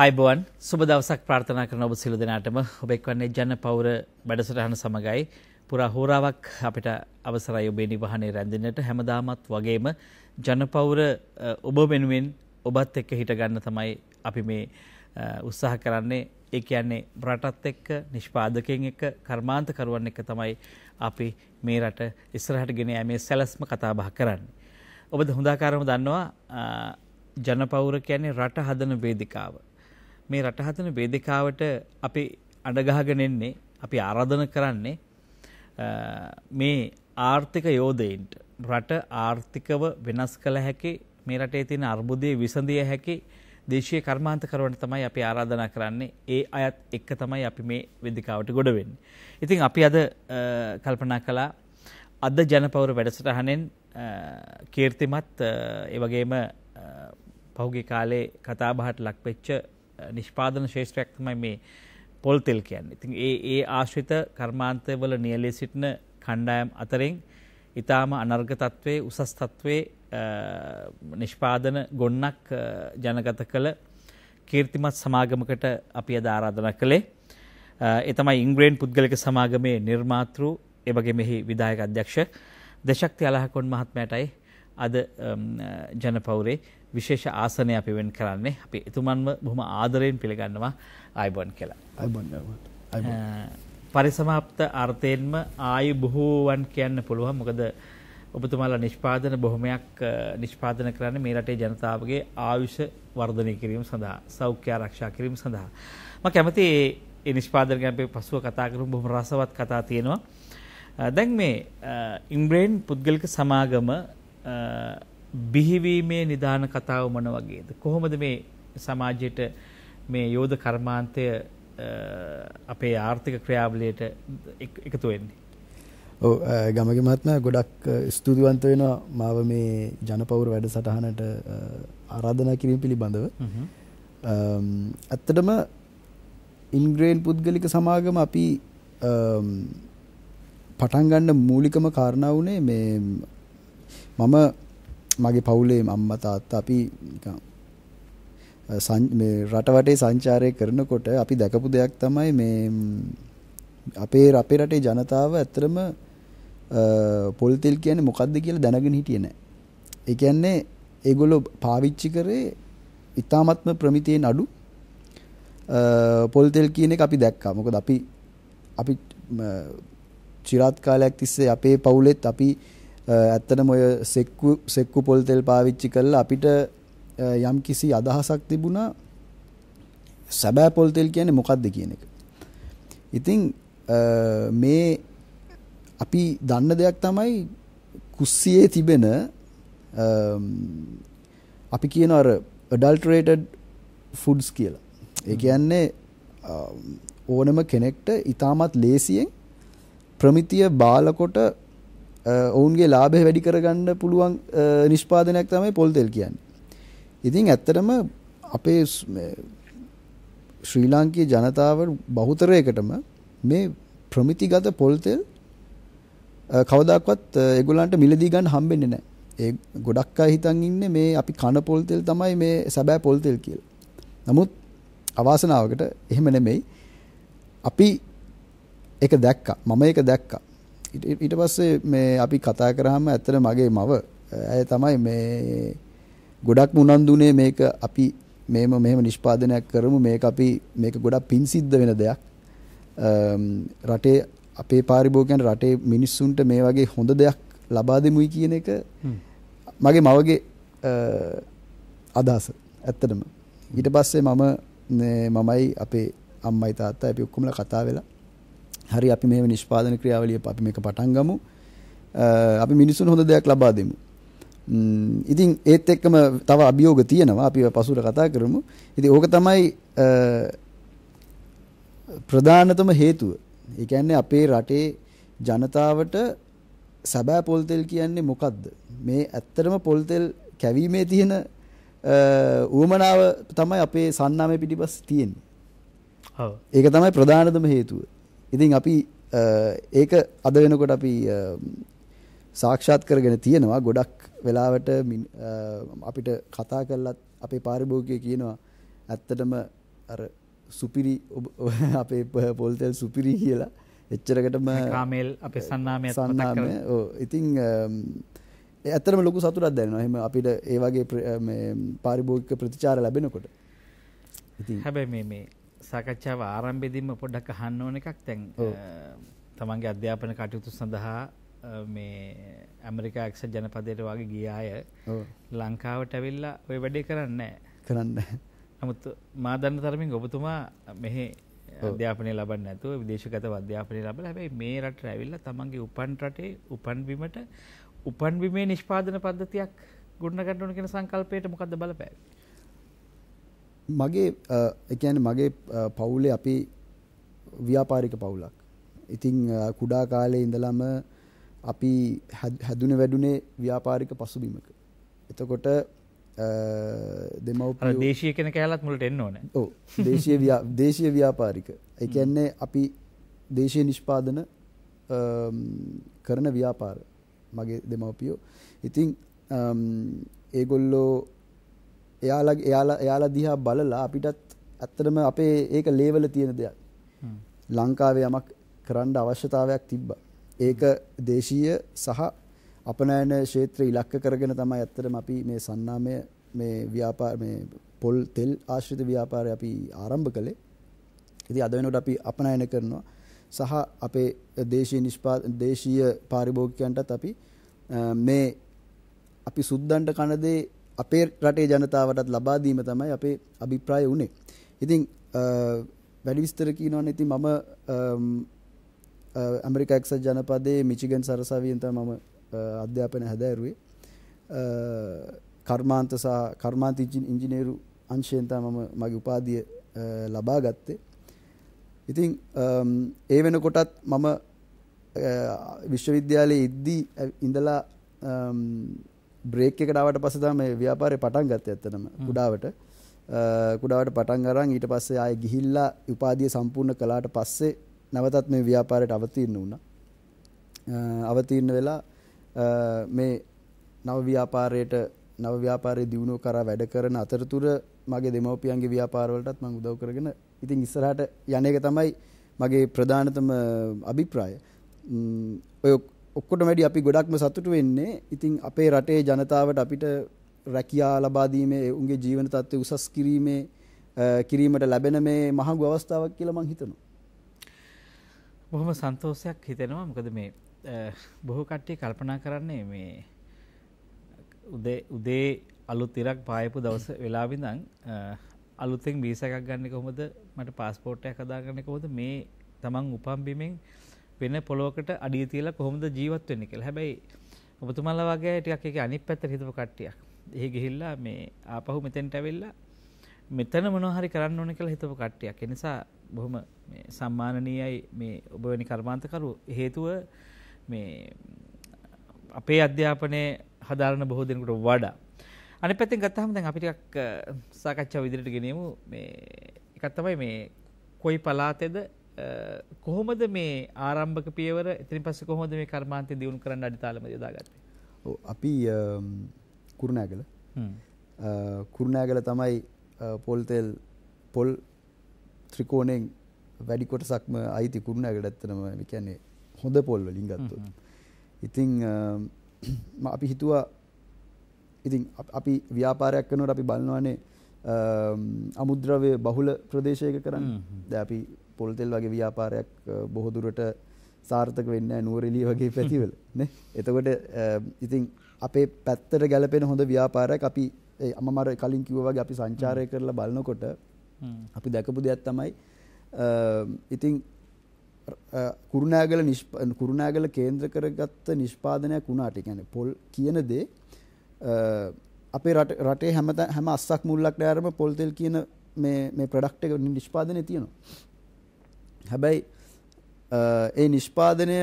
අයිබෝන් සුබ දවසක් ප්‍රාර්ථනා කරන ඔබ සිළු දෙනාටම ඔබ එක්වන්නේ ජන පවුර වැඩසටහන සමගයි පුරා හෝරාවක් අපිට අවසරයි ඔබේ නිවහනේ රැඳෙන්නට හැමදාමත් වගේම ජනපවුර ඔබ වෙනුවෙන් ඔබත් එක්ක හිට ගන්න තමයි අපි මේ උත්සාහ කරන්නේ ඒ කියන්නේ රටත් එක්ක නිෂ්පාදකයෙන් එක්ක කර්මාන්තකරුවන් එක්ක තමයි අපි මේ රට ඉස්සරහට ගෙන යෑමේ සැලැස්ම කතා බහ කරන්නේ. ඔබ හොඳාකාරම දන්නවා ජනපවුර කියන්නේ රට හදන වේදිකාව. මේ රට හදන වේදිකාවට අපි අඩගහගෙන එන්නේ අපි ආරාධන කරන්නේ මේ ආර්ථික යෝධයින්ට රට ආර්ථිකව වෙනස් කළ හැකි මේ රටේ තියෙන අර්බුදයේ විසඳිය හැකි දේශීය කර්මාන්ත කරවන්න තමයි අපි ආරාධනා කරන්නේ. ඒ අයත් එක්ක තමයි අපි මේ වේදිකාවට ගොඩ වෙන්නේ. ඉතින් අපි අද කල්පනා කළා අද ජනපෞර වැඩසටහනෙන් කීර්තිමත් ඒ වගේම පහුගිය කාලේ කතාබහට ලක්වෙච්ච නිෂ්පාදන ශේෂත්‍රයක් තමයි මේ පොල් තෙල් කියන්නේ. ඉතින් ඒ ඒ ආශ්‍රිත කර්මාන්තවල නියැලී සිටින කණ්ඩායම් අතරින් ඊටාම අනර්ග తත්වේ උසස් తත්වේ නිෂ්පාදන ගොන්නක් ජනගත කළ කීර්තිමත් සමාගමකට අපි අද ආරාධනා කළේ. ඒ තමයි ඉංග්‍රේන් පුද්ගලික සමාගමේ නිර්මාතෘ එවගේ මෙහි විධායක අධ්‍යක්ෂ දශක්ති අලහකොන් මහත්මයාටයි අද ජනපෞරේ විශේෂ ආසනය අපි වෙන් කරන්නේ අපි එතුමන්ම බොහොම ආදරයෙන් පිළිගන්නවා අයිබොන් කියලා. පරිසමාප්ත අර්ථයෙන්ම ආයු බොහෝවන් කියන්න පුළුවන් මොකද ඔබතුමාලා නිෂ්පාදන බොහොමයක් නිෂ්පාදන කරන්න මේ රටේ ජනතාවගේ ආයුෂ වර්ධනය කිරීම සඳහා සෞඛ්‍ය ආරක්ෂා කිරීම සඳහා මම කැමති ඒ නිෂ්පාදන ගැන පසුව කතා කරමු බොහොම රසවත් කතා තියෙනවා දැන් මේ ඉම්බ්‍රේන් පුද්ගලික සමාගම බිහිවීමේ නිදාන කතාව මොන වගේද කොහොමද මේ සමාජයට මේ යෝධ කර්මාන්තය අපේ ආර්ථික ක්‍රියාවලියට එකතු වෙන්නේ ඔව් ගමගේ මහත්මයා ගොඩක් ස්තුතිවන්ත වෙනවා මාව මේ ජනපෞර වැඩසටහනට ආරාධනා කිරීම පිළිබඳව ඇත්තටම ඉන්ග්‍රේන් පුද්ගලික සමාගම අපි පටන් ගන්න මූලිකම කාරණා වුණේ මේ මම මගේ පවුලේ අම්ම තාත්තා අපි මේ රටවටේ සංචාරය කරනකොට අපි දැකපු දෙයක් තමයි මේ අපේ අපේ රටේ ජනතාව ඇත්තරම පොල්තිල් කියන්නේ මොකද්ද කියලා දැනගෙන හිටියේ නැහැ. ඒ කියන්නේ ඒගොල්ලෝ පාවිච්චි කරේ ඊ타මත්ම ප්‍රමිතයෙන් අඩු පොල්තෙල් කියන එක අපි දැක්කා. මොකද අපි අපි চিරාත් කාලයක් තිස්සේ අපේ පවුලෙත් අපි ඇත්තටම ඔය සෙක්කු සෙක්කු පොල් තෙල් පාවිච්චි කරලා අපිට යම් කිසි අදහසක් තිබුණා සැබෑ පොල් තෙල් කියන්නේ මොකක්ද කියන එක. ඉතින් මේ අපි දන්න දෙයක් තමයි කුස්සියේ තිබෙන අපි කියන අර adulterated foods කියලා. ඒ කියන්නේ ඕනම කෙනෙක්ට ඊටමත් ලේසියෙන් ප්‍රමිතිය බාලකොට ඔවුන්ගේ ලාභය වැඩි කරගන්න පුළුවන් නිෂ්පාදනයක් තමයි පොල් තෙල් කියන්නේ. ඉතින් ඇත්තටම අපේ ශ්‍රී ලාංකීය ජනතාව බහුතරයකටම මේ ප්‍රමිතිගත පොල් තෙල් කවදාවත් ඒගොල්ලන්ට මිලදී ගන්න හම්බෙන්නේ නැහැ. ඒ ගොඩක් අය හිතන් ඉන්නේ මේ අපි කන පොල් තෙල් තමයි මේ සැබෑ පොල් තෙල් කියලා. නමුත් අවාසනාවකට එහෙම නෙමෙයි. අපි ඒක දැක්කා. මම ඒක දැක්කා. ඊට පස්සේ මේ අපි කතා කරාම ඇත්තට මගේ මව ඇය තමයි මේ ගොඩක් මුනන්දුනේ මේක අපි මේම මෙහෙම නිෂ්පාදනයක් කරමු මේක අපි මේක ගොඩක් පිං සිද්ධ වෙන දෙයක් රටේ අපේ පාරිභෝගිකයන් රටේ මිනිස්සුන්ට මේ වගේ හොඳ දෙයක් ලබා දෙමුයි කියන එක මගේ මවගේ අදහස ඇත්තටම ඊට පස්සේ මම මමයි අපේ අම්මයි තාත්තා අපි ඔක්කොමලා කතා වෙලා හරි අපි මෙහෙම නිෂ්පාදන ක්‍රියාවලිය අපි මේක පටන් ගමු. අපි මිනිසුන් හොඳ දෙයක් ලබා දෙමු. ඉතින් ඒත් එක්කම තව අභියෝග තියෙනවා. අපි පසුර කතා කරමු. ඉතින් ඕක තමයි ප්‍රධානතම හේතුව. ඒ කියන්නේ අපේ රටේ ජනතාවට සැබෑ පොල් තෙල් කියන්නේ මොකද්ද? මේ ඇත්තටම පොල් තෙල් කැවීමේ තියෙන ඌමනාව තමයි අපේ සන්නාමය පිටිපස්ස තියෙන්නේ. ඔව්. ඒක තමයි ප්‍රධානතම හේතුව. ඉතින් අපි ඒක අද වෙනකොට අපි සාක්ෂාත් කරගෙන තියෙනවා ගොඩක් වෙලාවට අපිට කතා කරලත් අපේ පාරිභෝගිකය කියනවා ඇත්තටම අර සුපිරි අපේ පොල්තෙල් සුපිරි කියලා එච්චරකටම කාමේල් අපේ සන්නාමය සන්නාම ඉතිං ඇතරම ලොකු සතුරත් දැන්න හෙම අපිට ඒවාගේ පාරිභෝගික ප්‍රතිචාර ලැබෙනකොට හැබැ මේ සාකච්ඡාව ආරම්භෙදිම පොඩ්ඩක් අහන්න ඕන එකක් දැන් තමන්ගේ අධ්‍යාපන කටයුතු සඳහා මේ ඇමරිකා එක්ස ජනපදයට වගේ ගිය අය ලංකාවට ඇවිල්ලා ඔය වැඩේ කරන්නේ කරන්න නමුත් මා දන්න තරමින් ඔබතුමා මෙහි අධ්‍යාපනය ලබන්න නැතුව විදේශගත අධ්‍යාපනය ලබලා හැබැයි මේ රටට ඇවිල්ලා තමන්ගේ උපන් රටේ උපන් බිමට උපන් බිමේ නිෂ්පාදන පද්ධතියක් ගොඩනගන්න ඕන කියන සංකල්පයට මොකද්ද බලපෑවේ මගේ එකන මගේ පවුලේ අපි ව්‍යාපාරික පවුලක්. ඉතිං කුඩා කාලේ ඉඳලම අපි හැදුන වැඩුනේ ව්‍යාපාරික පසුබිමක. එතකොට දෙමව දේශය කෙන කෑලත් මුලට එන්න ඕන ඕ දේශය දේශය ව්‍යාපාරික එකන්නේ අපි දේශය නිෂ්පාදන කරන ව්‍යාපාර මගේ දෙමවපියෝ ඉතිං ඒගොල්ලෝ එයාලා එයාලා එයාලා දිහා බලලා අපිටත් ඇත්තටම අපේ ඒක ලේවල තියෙන දෙයක් ලංකාවේ යමක් කරන්න අවශ්‍යතාවයක් තිබ්බා ඒක දේශීය සහ අපනෑන ක්ෂේත්‍ර ඉලක්ක කරගෙන තමයි ඇත්තටම අපි මේ සන්නාමය මේ ව්‍යාපාර මේ පොල් තෙල් ආශ්‍රිත ව්‍යාපාරය අපි ආරම්භ කළේ ඉතින් අද වෙනකොට අපි අපනයන කරනවා සහ අපේ දේශීය නිෂ්පා දේශීය පාරිභෝගිකයන්ටත් අපි මේ අපි සුද්දන්ට කන දේ අපේ රටේ ජනතාවටත් ලබා දීම තමයි අපේ අභිප්‍රාය වුණේ. ඉතින් වැඩි විස්තර කියනවනේ ඉතින් මම ඇමරිකා එක්සත් ජනපදයේ මිචිගන් සරසවියෙන් තමයි මම අධ්‍යාපනය හැදෑරුවේ. කර්මාන්ත සහ කර්මාන්ත ඉංජිනේරු අංශයෙන් තමයි මම මගේ උපාධිය ලබා ගත්තේ. ඉතින් ඒ වෙනකොටත් මම විශ්වවිද්‍යාලයේ ඉද්දී ඉඳලා බ්‍රේක් එකටාවට පසදා මේ ව්‍යාපාරය පටන් ගත්ත ඇත්තනම කුඩාවට කුඩාවට පටන් ගරන් ඊට පස්සේ ආය ගිහිල්ලා උපාදිය සම්පූර්ණ කලාට පස්සේ නැවතත් මේ ව්‍යාපාරයට අවතින්න වුණ අවතින්න වෙලා මේ නව ව්‍යාපාරයට නව ව්‍යාපාරය දියුණුව කරා වැඩ කරන අතරතුර මගේ දෙමවපියන්ගේ ව්‍යාපාරවලටත් මං උදව් කරගෙන ඉතින් ඉස්සරහට යන එක තමයි මගේ ප්‍රධානතම අභිප්‍රාය ඔය ඔක්කොට වැඩි අපි ගොඩක්ම සතුට වෙන්නේ ඉතින් අපේ රටේ ජනතාවට අපිට රැකියා ලබාදීමේ උන්ගේ ජීවන තත්ත්වය උසස් කිරීමේ කිරීමට ලැබෙන මේ මහඟු අවස්ථාවක් කියලා මං හිතනවා. බොහොම සන්තෝෂයක් හිතෙනවා. මොකද මේ බොහෝ කට්ටිය කල්පනා කරන්නේ මේ උදේ උදේ අලුත් ඉරක් පායපු දවස් වෙලාවෙ ඉඳන් අලුතෙන් වීසා එකක් ගන්න කොහොමද? මට પાස්පෝර්ට් එකක් හදාගන්න කොහොමද? මේ තමන් උපන් බිමෙන් වෙන පොලොවකට අඩිය තියලා කොහොමද ජීවත් වෙන්නේ කියලා. හැබැයි ඔබතුමාලා වගේ ටිකක් ඒක අනිත් පැත්තට හිතපු කට්ටියක්. එහි ගිහිල්ලා මේ ආපහු මෙතෙන්ට ඇවිල්ලා මෙතන මොනවා හරි කරන්න ඕන කියලා හිතපු කට්ටියක්. ඒ නිසා බොහොම මේ සම්මානනීයයි මේ ඔබ වැනි කර්මාන්තකරු හේතුව මේ අපේ අධ්‍යාපනයේ හදාරන බොහෝ දෙනෙකුට වඩා අනිත් පැත්තෙන් ගත්තාම දැන් අපි ටිකක් සාකච්ඡාව ඉදිරියට ගෙනියමු මේ එකක් තමයි මේ කොයි පළාතේද කොහොමද මේ ආරම්භක පියවර ඉතින් පස්සේ කොහොමද මේ කර්මාන්තය දියුණු කරන්න අඩිතාලම යොදාගත්තේ? ඔව් අපි කුරුණෑගල කුරුණෑගල තමයි පොල් තෙල් පොල් ත්‍රිකෝණයෙන් වැඩි කොටසක්ම අයිති කුරුණෑගලට ඇත්තනම ඒ කියන්නේ හොඳ පොල් වලින් ගත්තොත්. ඉතින් අපි හිතුවා ඉතින් අපි ව්‍යාපාරයක් කරනකොට අපි බලනවානේ අමුද්‍රව්‍ය බහුල ප්‍රදේශයක කරන්න. දැන් අපි පොල් තෙල් වගේ ව්‍යාපාරයක් බොහෝ දුරට සාර්ථක වෙන්න නුවරඑළිය වගේ පැතිවල නේ. එතකොට ඉතින් අපේ පැත්තට ගැලපෙන හොඳ ව්‍යාපාරයක් අපි අමමර කලින් කිව්වා වගේ අපි සංචාරය කරලා බලනකොට අපි දැකපු දෙයක් තමයි ඉතින් කුරුණෑගල කුරුණෑගල කේන්ද්‍ර කරගත්ත නිෂ්පාදනයක් වුණාට කියන්නේ පොල් කියන දේ අපේ රටේ හැම හැම අස්සක් මුල්ලක් ඩෑරම පොල් තෙල් කියන මේ මේ ප්‍රොඩක්ට් එක නිෂ්පාදනයේ තියෙනවා. හැබැයි ඒ නිෂ්පාදනය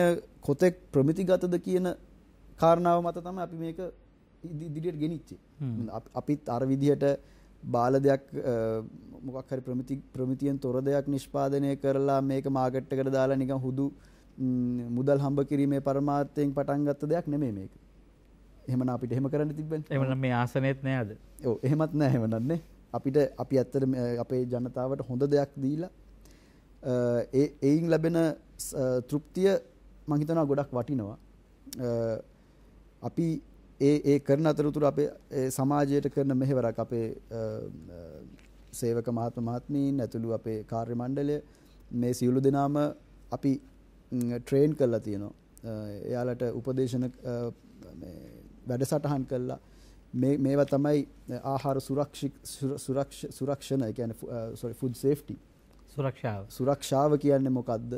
කොතෙක් ප්‍රමිතිගතද කියන කාරණාව මත තම අපි මේක ඉදිරියට ගෙනනිච්චේ අපිත් අර විදිහට බාල දෙයක් මොකක් හරි ප්‍රමිති ප්‍රමිතියෙන් තොර දෙයක් නිෂ්පාදනය කරලා මේක මාගට් එකට දාලා නිකන් හුදු මුදල් හම්බ කිරීමේ පරමාර්ථයෙන් පටන් ගත්ත දෙයක් නෙමෙයි මේක. එහෙමනම් අපිට එහෙම කරන්න තිබ්බනේ. එහෙමනම් මේ ආසනෙත් නෑ අද. ඔව් එහෙමත් නෑ එහෙමනම් නේ. අපිට අපි ඇත්තට අපේ ජනතාවට හොඳ දෙයක් දීලා ඒ එයින් ලැබෙන තෘප්තිය මං හිතනවා ගොඩක් වටිනවා. අපි ඒ ඒ කරන අතරතුර අපේ සමාජයට කරන මෙහෙවරක් අපේ සේවක මහත්ම මහත්මීන් ඇතුළු අපේ කාර්ය මණ්ඩලය මේ සියලු දෙනාම අපි ට්‍රේන් කරලා තියෙනවා එයාලට උපදේශන වැඩසටහන් කළා මේ මේවා තමයි ආහාර සුරක්ෂිත සුරක්ෂණ කියන්නේ sorry food safety සුරක්ෂාව සුරක්ෂාව කියන්නේ මොකක්ද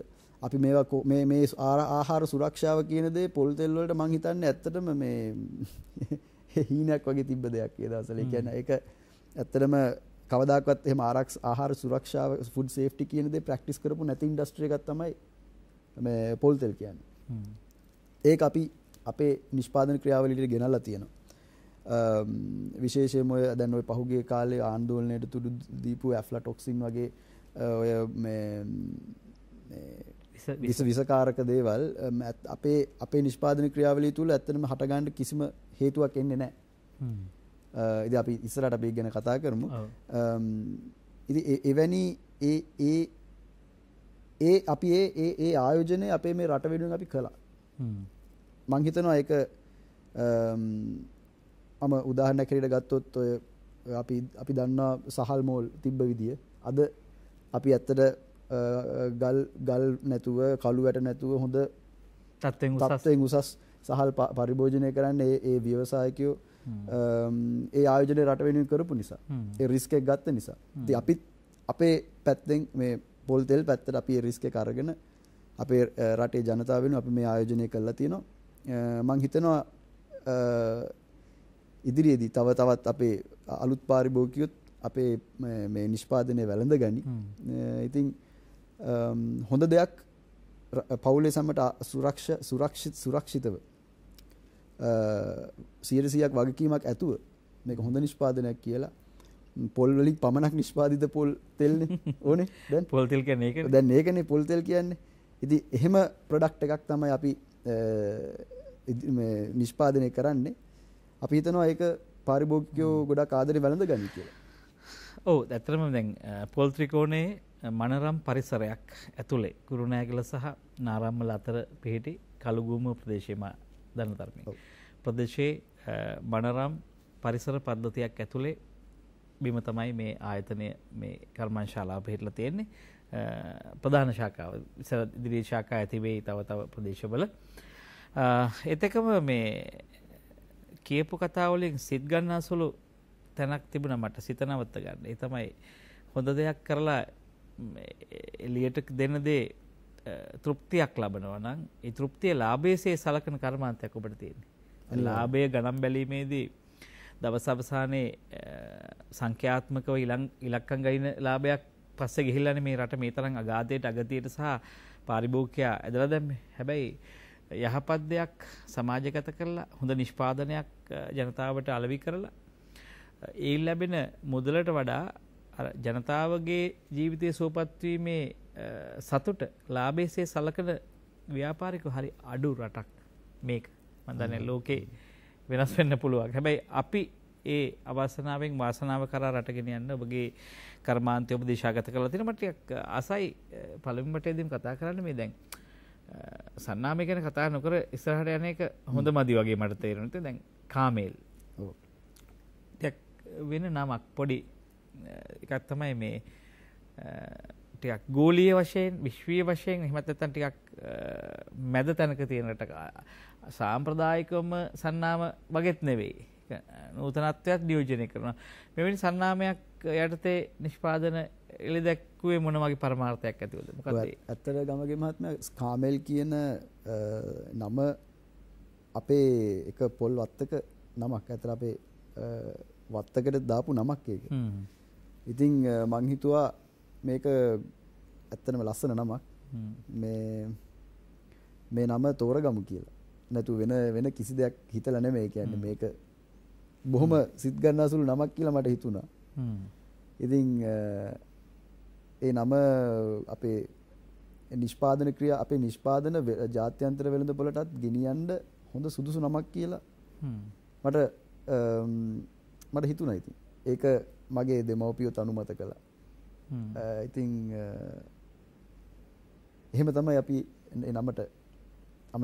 අපි මේවා මේ මේ ආහාර සුරක්ෂාව කියන දේ පොල් තෙල් වලට මං හිතන්නේ ඇත්තටම මේ හීනයක් වගේ තිබ්බ දෙයක් ඒ දවස්වල. ඒ කියන්නේ ඒක ඇත්තටම කවදාකවත් එහෙම ආරක්ෂ ආහාර සුරක්ෂාව ෆුඩ් සේෆ්ටි කියන දේ ප්‍රැක්ටිස් කරපු නැති ඉන්ඩස්ට්‍රි එකක් තමයි මේ පොල් තෙල් කියන්නේ. ඒක අපි අපේ නිෂ්පාදන ක්‍රියාවලියට ගෙනල්ලා තියෙනවා. විශේෂයෙන්ම දැන් ওই පහුගිය කාලේ ආන්දෝලනයට තුඩු දීපු ඇෆ්ලා ටොක්සින් වගේ ඔය විස විසකාරක දේවල් අපේ අපේ නිෂ්පාදන ක්‍රියාවලි තුළ ඇත්තනම හටගන්නට කිසිම හේතුවක් එන්නේ නෑ ඉදි අපි ඉස්සරට අපි ගැන කතා කරමු ඉති එවැනි ඒ ඒ ඒ අපි ඒ ඒ ඒ ආයෝජනය අපේ මේ රට වෙනුවෙන් අපි කළා මංහිතනවා එක මම උදාහරණ කැරට ගත්තොත් ඔය අපි අපි දන්නා සහල් මෝල් තිබ්බ විදිිය අද අපි ඇත්තට ගල් ගල් නැතුව කළු වැට නැතුව හොඳ තත්ත්වයෙන් උසස් සහල් පරිභෝජනය කරන්න ඒ ව්‍යවසායකයෝ ඒ ආයෝජනය රට වෙනුවෙන් කරපු නිසා ඒ රිස්ක එක ගත්ත නිසා ඉතින් අපිත් අපේ පැත්තෙන් මේ පොල් තෙල් පැත්තට අපි ඒ රිස්ක එක අරගෙන අපේ රටේ ජනතාව වෙනුවෙන් අපි මේ ආයෝජනය කරලා තිනවා මම හිතනවා ඉදිරියේදී තව තවත් අපේ අලුත් පාරිභෝගිකයොත් අපේ මේ නිෂ්පාදනය වැළඳ ගනි ඉතින් හොඳ දෙයක් පවුලේ සමට සුරක්ෂ සුරක්ෂිත සුරක්ෂිතව සීරසියක් වගකීමක් ඇතුව මේක හොඳ නිෂ්පාදනයක් කියලා පොල්වලින් පමණක් නිෂ්පාධිත පොල් තෙල්න ඕනේ දැන් පොල්තෙල් කියන එක දැන් ඒකනේ පොල්තෙල් කියන්නේ ඉති එහෙම ප්‍රඩක්ට එකක් තමයි අපි නිෂ්පාදනය කරන්නේ අපි හිතනවා ඒක පාරිභෝගිකයෝ ගොඩක් ආදරේ වැළඳ ගනි කියලා ඔවු ඇතරම දැන් පොල්ත්‍රිකෝණේ මනරම් පරිසරයක් ඇතුළේ කුරුණෑගල සහ නාරම්මල අතර පිහිටි කළුගුම ප්‍රදේශයම දනධර්මය. ප්‍රදේශයේ මනරම් පරිසර පද්ධතියක් ඇතුළේ බිම තමයි මේ ආයතනය මේ කර්මංශාලාව පිහිටලා තියෙන්නේ. ප්‍රධාන ශාකාව ඉස්සර ඉදිරි ශාකා ඇති වෙයි තව තව ප්‍රදේශවල. එතකම මේ කියපු කතාවලින් සිත් ගන්නාසුළු තැනක් තිබුණා මට සිත නවත්ත ගන්න. ඒ තමයි හොඳ දෙයක් කරලා එළියට දෙන දේ තෘප්තියක් ලබනවා නම් ඒ තෘප්තිය ලාභයේසේ සලකන කර්මාන්තයක් ඔබට තියෙන්නේ. ලාභය ගණන් බැලීමේදී දවස් අවසානයේ සංඛ්‍යාත්මකව ඉලක්කම් ගයින ලාභයක් පස්සේ ගිහිල්ලානේ මේ රට මේ තරම් අගාධයට අගතියට සහ පාරිභෝගිකයා ඇදලා දැම්මේ. හැබැයි යහපත් දෙයක් සමාජගත කරලා හොඳ නිෂ්පාදනයක් ජනතාවට අලෙවි කරලා ඒ ලැබෙන මුදලට වඩා ජනතාවගේ ජීවිතය සෝපත්වීමේ සතුට ලාබේසේ සලකන ව්‍යාපාරික හරි අඩු රටක් මේක මඳන ලෝකේ වෙනස් වෙන්න පුළුවන් හැබැයි අපි ඒ අවසනාවෙන් වාසනාව කරා රටගෙන යන්න ඔබගේ කර්මාන්තය ඔබ දේශාගත කරලා තියෙන මට්ටියක් අසයි පළවෙනි මට්ටයේදීම කතා කරන්න මේ දැන් සන්නාමය ගැන කතා නොකර ඉස්සරහට යන එක හොඳ මදි වගේ මට තේරෙනවා. දැන් කාමේල් වෙන නමක් පොඩි එකක් තමයි මේ ටිකක් ගෝලීය වශයෙන් විශ්වීය වශයෙන් එහෙමත් නැත්නම් ටිකක් මැද තැනක තියෙන රටක සාම්ප්‍රදායිකවම සන්නාම වගේත් නෙවෙයි නූතනත්වයක් නියෝජනය කරනවා මෙවැනි සන්නාමයක් යටතේ නිෂ්පාදන එළි දැක්කුවේ මොන වගේ පරමාර්ථයක් ඇතිවද මොකද ඇත්තට ගමගේ මහත්මයා ස්කාමෙල් කියන නම අපේ එක පොල් වත්තක නමක් ඇතර අපේ වත්තකට දාපු නමක් ඒක. ඉතින් මං හිතුවා මේක ඇත්තනම ලස්සන නමක්. මේ මේ නම තෝරගමු කියලා. නැතු වෙන වෙන කිසි දෙයක් හිතලා නෙමෙයි කියන්නේ මේක බොහොම සිත් ගන්නාසුළු නමක් කියලා මට හිතුණා. ඉතින් ඒ නම අපේ නිෂ්පාදන ක්‍රියා අපේ නිෂ්පාදන ජාත්‍යන්තර වෙළඳ පොලටත් ගෙනියන්න හොඳ සුදුසු නමක් කියලා මට මට හිතුණා ඉතින්. ඒක මගේ දෙමව්පියොත් අනුමත කළා. ඉතින් එහෙම තමයි අපි නමට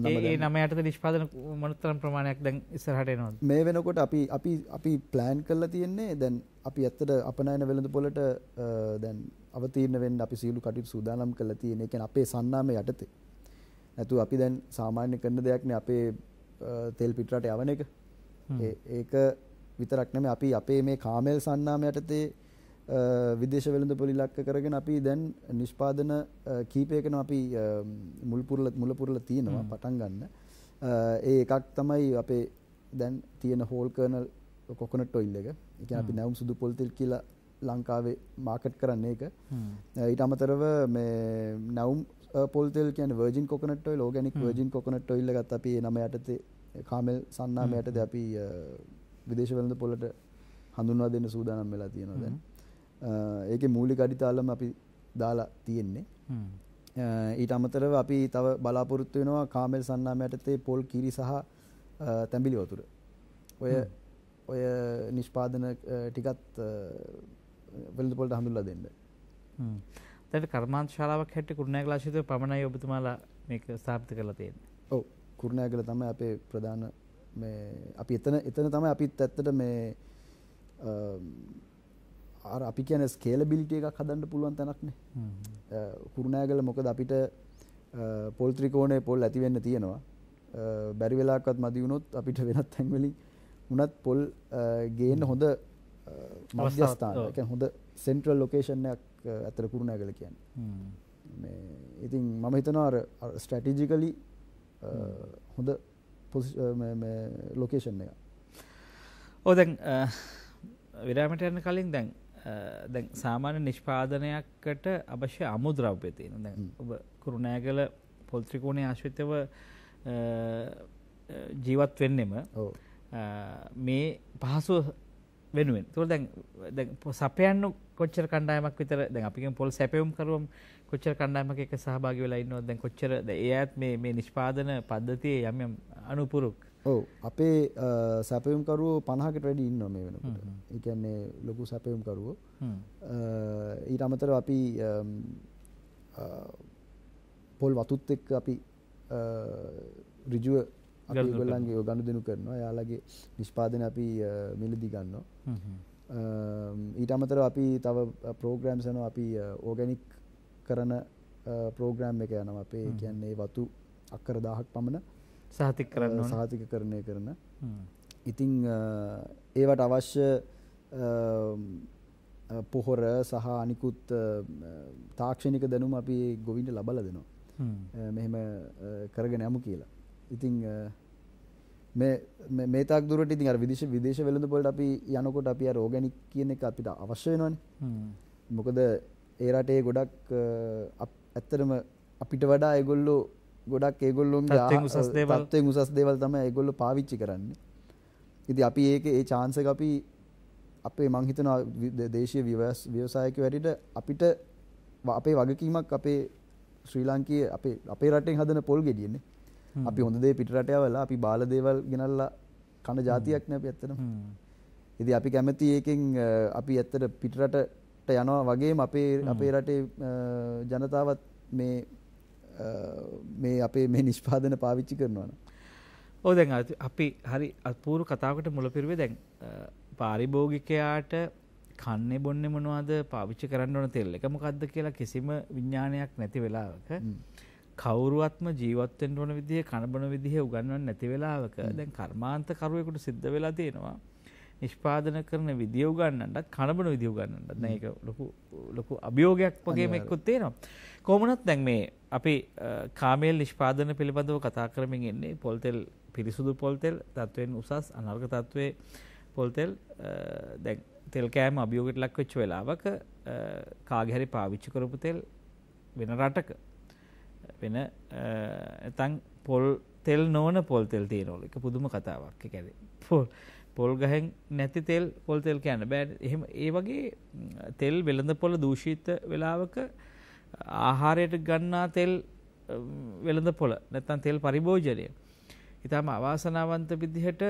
ඒ නම යටත නිෂ්පාදන මොනතරම් ප්‍රමාණයක් දැන් ඉස්සරහට එනවා මේ වෙනකොට අපි අපි අපි ප්ලෑන් කරලා තියෙන්නේ දැන් අපි ඇත්තට අපනයන වෙළඳ පොලට දැන් අවතීර්ණ වෙන්න අපි සියලු කටයුතු සූදානම් කරලා තියෙන. ඒ කියන්නේ අපේ සන්නාම යටතේ. නැතු අපි දැන් සාමාන්‍ය කරන දෙයක් නේ අපේ තෙල් පිටරට යවන එක. ඒක විතරක් නෙමෙයි අපි අපේ මේ කාමල් සන්නාම යටතේ විදේශ වෙළඳපොළ ඉලක්ක කරගෙන අපි දැන් නිෂ්පාදන කීපයකන අපි මුල් පුරල මුල පුරල තියෙනවා පටන් ගන්න. ඒ එකක් තමයි අපේ දැන් තියෙන හෝල් කර්නල් කොකොනට් ඔයිල් එක. ඒ කියන්නේ අපි නැවුම් සුදු පොල් තෙල් කියලා ලංකාවේ මාකට් කරන්නේ ඒක. ඊට අමතරව මේ නැවුම් පොල් තෙල් කියන්නේ virgin coconut oil, organic virgin coconut oil එකත් අපි ඒ නම යටතේ කාමල් සන්නාම යටතේ අපි විදේශ වෙළඳ පොලට හඳුන්වා දෙන්න සූදානම් වෙලා තියෙනවා දැන්. ඒක මූලික අඩිතාලම අපි දාලා තියෙන්නේ. ඊට අමතරව අපි තව බලාපොරොත්තු වෙනවා කාමල් සන්නාම යටතේ පොල් කිරි සහ තැඹිලි වතුර. ඔය ඔය නිෂ්පාදන ටිකත් වෙළඳ පොලට හඳුන්ලා දෙන්න. දැන් කර්මාන්ත ශාලාවක් හැටියට කුරුණෑගල ආශ්‍රිතව පමණයි ඔබතුමාලා මේක ස්ථාපිත කරලා තියෙන්නේ. ඔව් කුරුණෑගල තමයි අපේ ප්‍රධාන මේ අපි එතන එතන තමයි අපිත් ඇත්තට මේ අර අපි කියන ස්කේලබිලිටි එකක් හදන්න පුළුවන් තැනක්නේ කුරුණෑගල මොකද අපිට පොල් ත්‍රිකෝණේ පොල් ඇති වෙන්න තියෙනවා බැරි වෙලාවකත් මදි වුණොත් අපිට වෙනත් තැන්වලින් උනත් පොල් ගේන්න හොඳ මධ්‍යස්ථාන ඒ කියන්නේ හොඳ සෙන්ට්‍රල් ලොකේෂන් එකක් ඇතර කුරුණෑගල කියන්නේ මේ ඉතින් මම හිතනවා අර ස්ට්‍රැටජිකලි හොඳ ලොකේෂන් eh, එක ඕ දැන් eh, විරාමට යන්න කලින් දැන් eh, දැන් සාමාන්‍ය නිෂ්පාදනයක්කට අවශ්‍ය අමුද්‍රව්‍ය තියෙන දැ ඔබ කුරුණෑගල පොල්ත්‍රිකෝණය ආශ්විතව ජීවත් වෙන්නෙම මේ පහසුව වෙනුවෙන් තුළ දැන් සපයන්න කොච්චර කණ්ඩායමක් විතර දැන් අපිෙන් පොල් සැපයුම් කරුවම් කොච්චර කණ්ඩායමක එක සහභාගි වෙලා ඉන්නවද දැන් කොච්චර එයාත් මේ මේ නිෂ්පාදන පද්ධතියේ යම් යම් අනුපුරුක් ඔව් අපේ සැපයුම් කරුවෝ 50කට වැඩි ඉන්නවා මේ වෙනකොට. ඒ කියන්නේ ලොකු සැපයුම් කරුවෝ. ඊට අමතරව අපි පොල් වතුත් එක්ක අපි ඍජුව අපි ඒගොල්ලන්ගේ ගනුදෙනු කරනවා. එයාලගේ නිෂ්පාදන අපි මිලදී ගන්නවා. ඊට අමතරව අපි තව ප්‍රෝග්‍රෑම්ස් යනවා අපි ඕගැනික් කරන ප්‍රෝග්‍රෑම් එක යනවා අපේ කියන්නේ වතු අක්කර දාහක් පමණ සහතික කරන්න සහතික කරණය කරන ඉතිං ඒවට අවශ්‍ය පොහොර සහ අනිකුත් තාක්ෂණික දැනුම අපි ගොවින්ට ලබල දෙනවා මෙහෙම කරගෙන යමු කියලා ඉතිං මේ තාක් දුරට ඉතින් අර විදේශ විදේශ වෙළඳපොලට අපි යනකොට අපි අර ඕගැනික් කියන එක අපිට අවශ්‍ය වෙනවනේ මොකද ඒ රටේ ගොඩක් ඇත්තටම අපිට වඩා ඒගොල්ලෝ ගොඩක් ඒගොල්ලොන්ගේ තත්ත්වයෙන් උසස් දේවල් තමයි ඒගොල්ලෝ පාවිච්චි කරන්නේ. ඉතින් අපි ඒක ඒ chance එක අපි අපේ මං හිතනවා දේශීය ව්‍යවසායකයෝ හැටියට අපිට අපේ වගකීමක් අපේ ශ්‍රී ලාංකීය අපේ අපේ රටෙන් හදන පොල් ගෙඩියනේ. අපි හොඳ දේ පිට රට යවලා අපි බාල දේවල් ගෙනල්ලා කන જાතියක් නේ අපි ඇත්තටම. ඉතින් අපි කැමති ඒකෙන් අපි ඇත්තට පිට රට යනවා වගේම අපේ අපේ රටේ ජනතාවත් මේ මේ අපේ මේ නිෂ්පාදන පාවිච්චි කරනවන. ඕ දැන් අපි හරි අත්පූරු කතාවට මුලපිරුවේ දැන් පාරිභෝගිකයාට කන්නේ බොන්නේ මොනවද පාවිච්චි කරන්න ඕන තෙල් එක මොකද්ද කියලා කිසිම විඥානයක් නැති වෙලාවක කවුරුවත්ම ජීවත් වෙන්න ඕන විදිහේ කනබන විදිහේ උගන්වන්නේ නැති වෙලාවක දැන් කර්මාන්ත කරුවෙකුට සිද්ධ වෙලා තියෙනවා නිෂ්පාදන කරන විදිය උගන්නන්නත් කනබන විදිය උගන්නන්නත් දැන් ඒක ලොකු ලොකු අභියෝගයක් වගේම එක්කුත් තියෙනවා. කොහොමනත් දැන් මේ අපි කාමේල් නිෂ්පාදන පිළිබඳව කතා කරමින් ඉන්නේ පොල්තෙල් පිරිසුදු පොල්තෙල් තත්ත්වයෙන් උසස් අනර්ග තත්ත්වයේ පොල්තෙල් දැන් තෙල් කෑම අභියෝගයට ලක් වෙච්ච වෙලාවක කාගේ හරි පාවිච්චි කරපු තෙල් වෙන රටක වෙන නැතන් පොල් තෙල් නොවන පොල් තෙල් තියෙනවලු. ඒක පුදුම කතාවක්. ඒ කියන්නේ පොල් පොල් ගහෙන් නැති තෙල් පොල් තෙල් කියන්න බෑ එහෙම ඒ වගේ තෙල් වෙළඳ පොළ දූෂිත වෙලාවක ආහාරයට ගන්නා තෙල් වෙළඳ පොළ නැත්තම් තෙල් පරිභෝජනය. ඊටම අවාසනාවන්ත විදිහට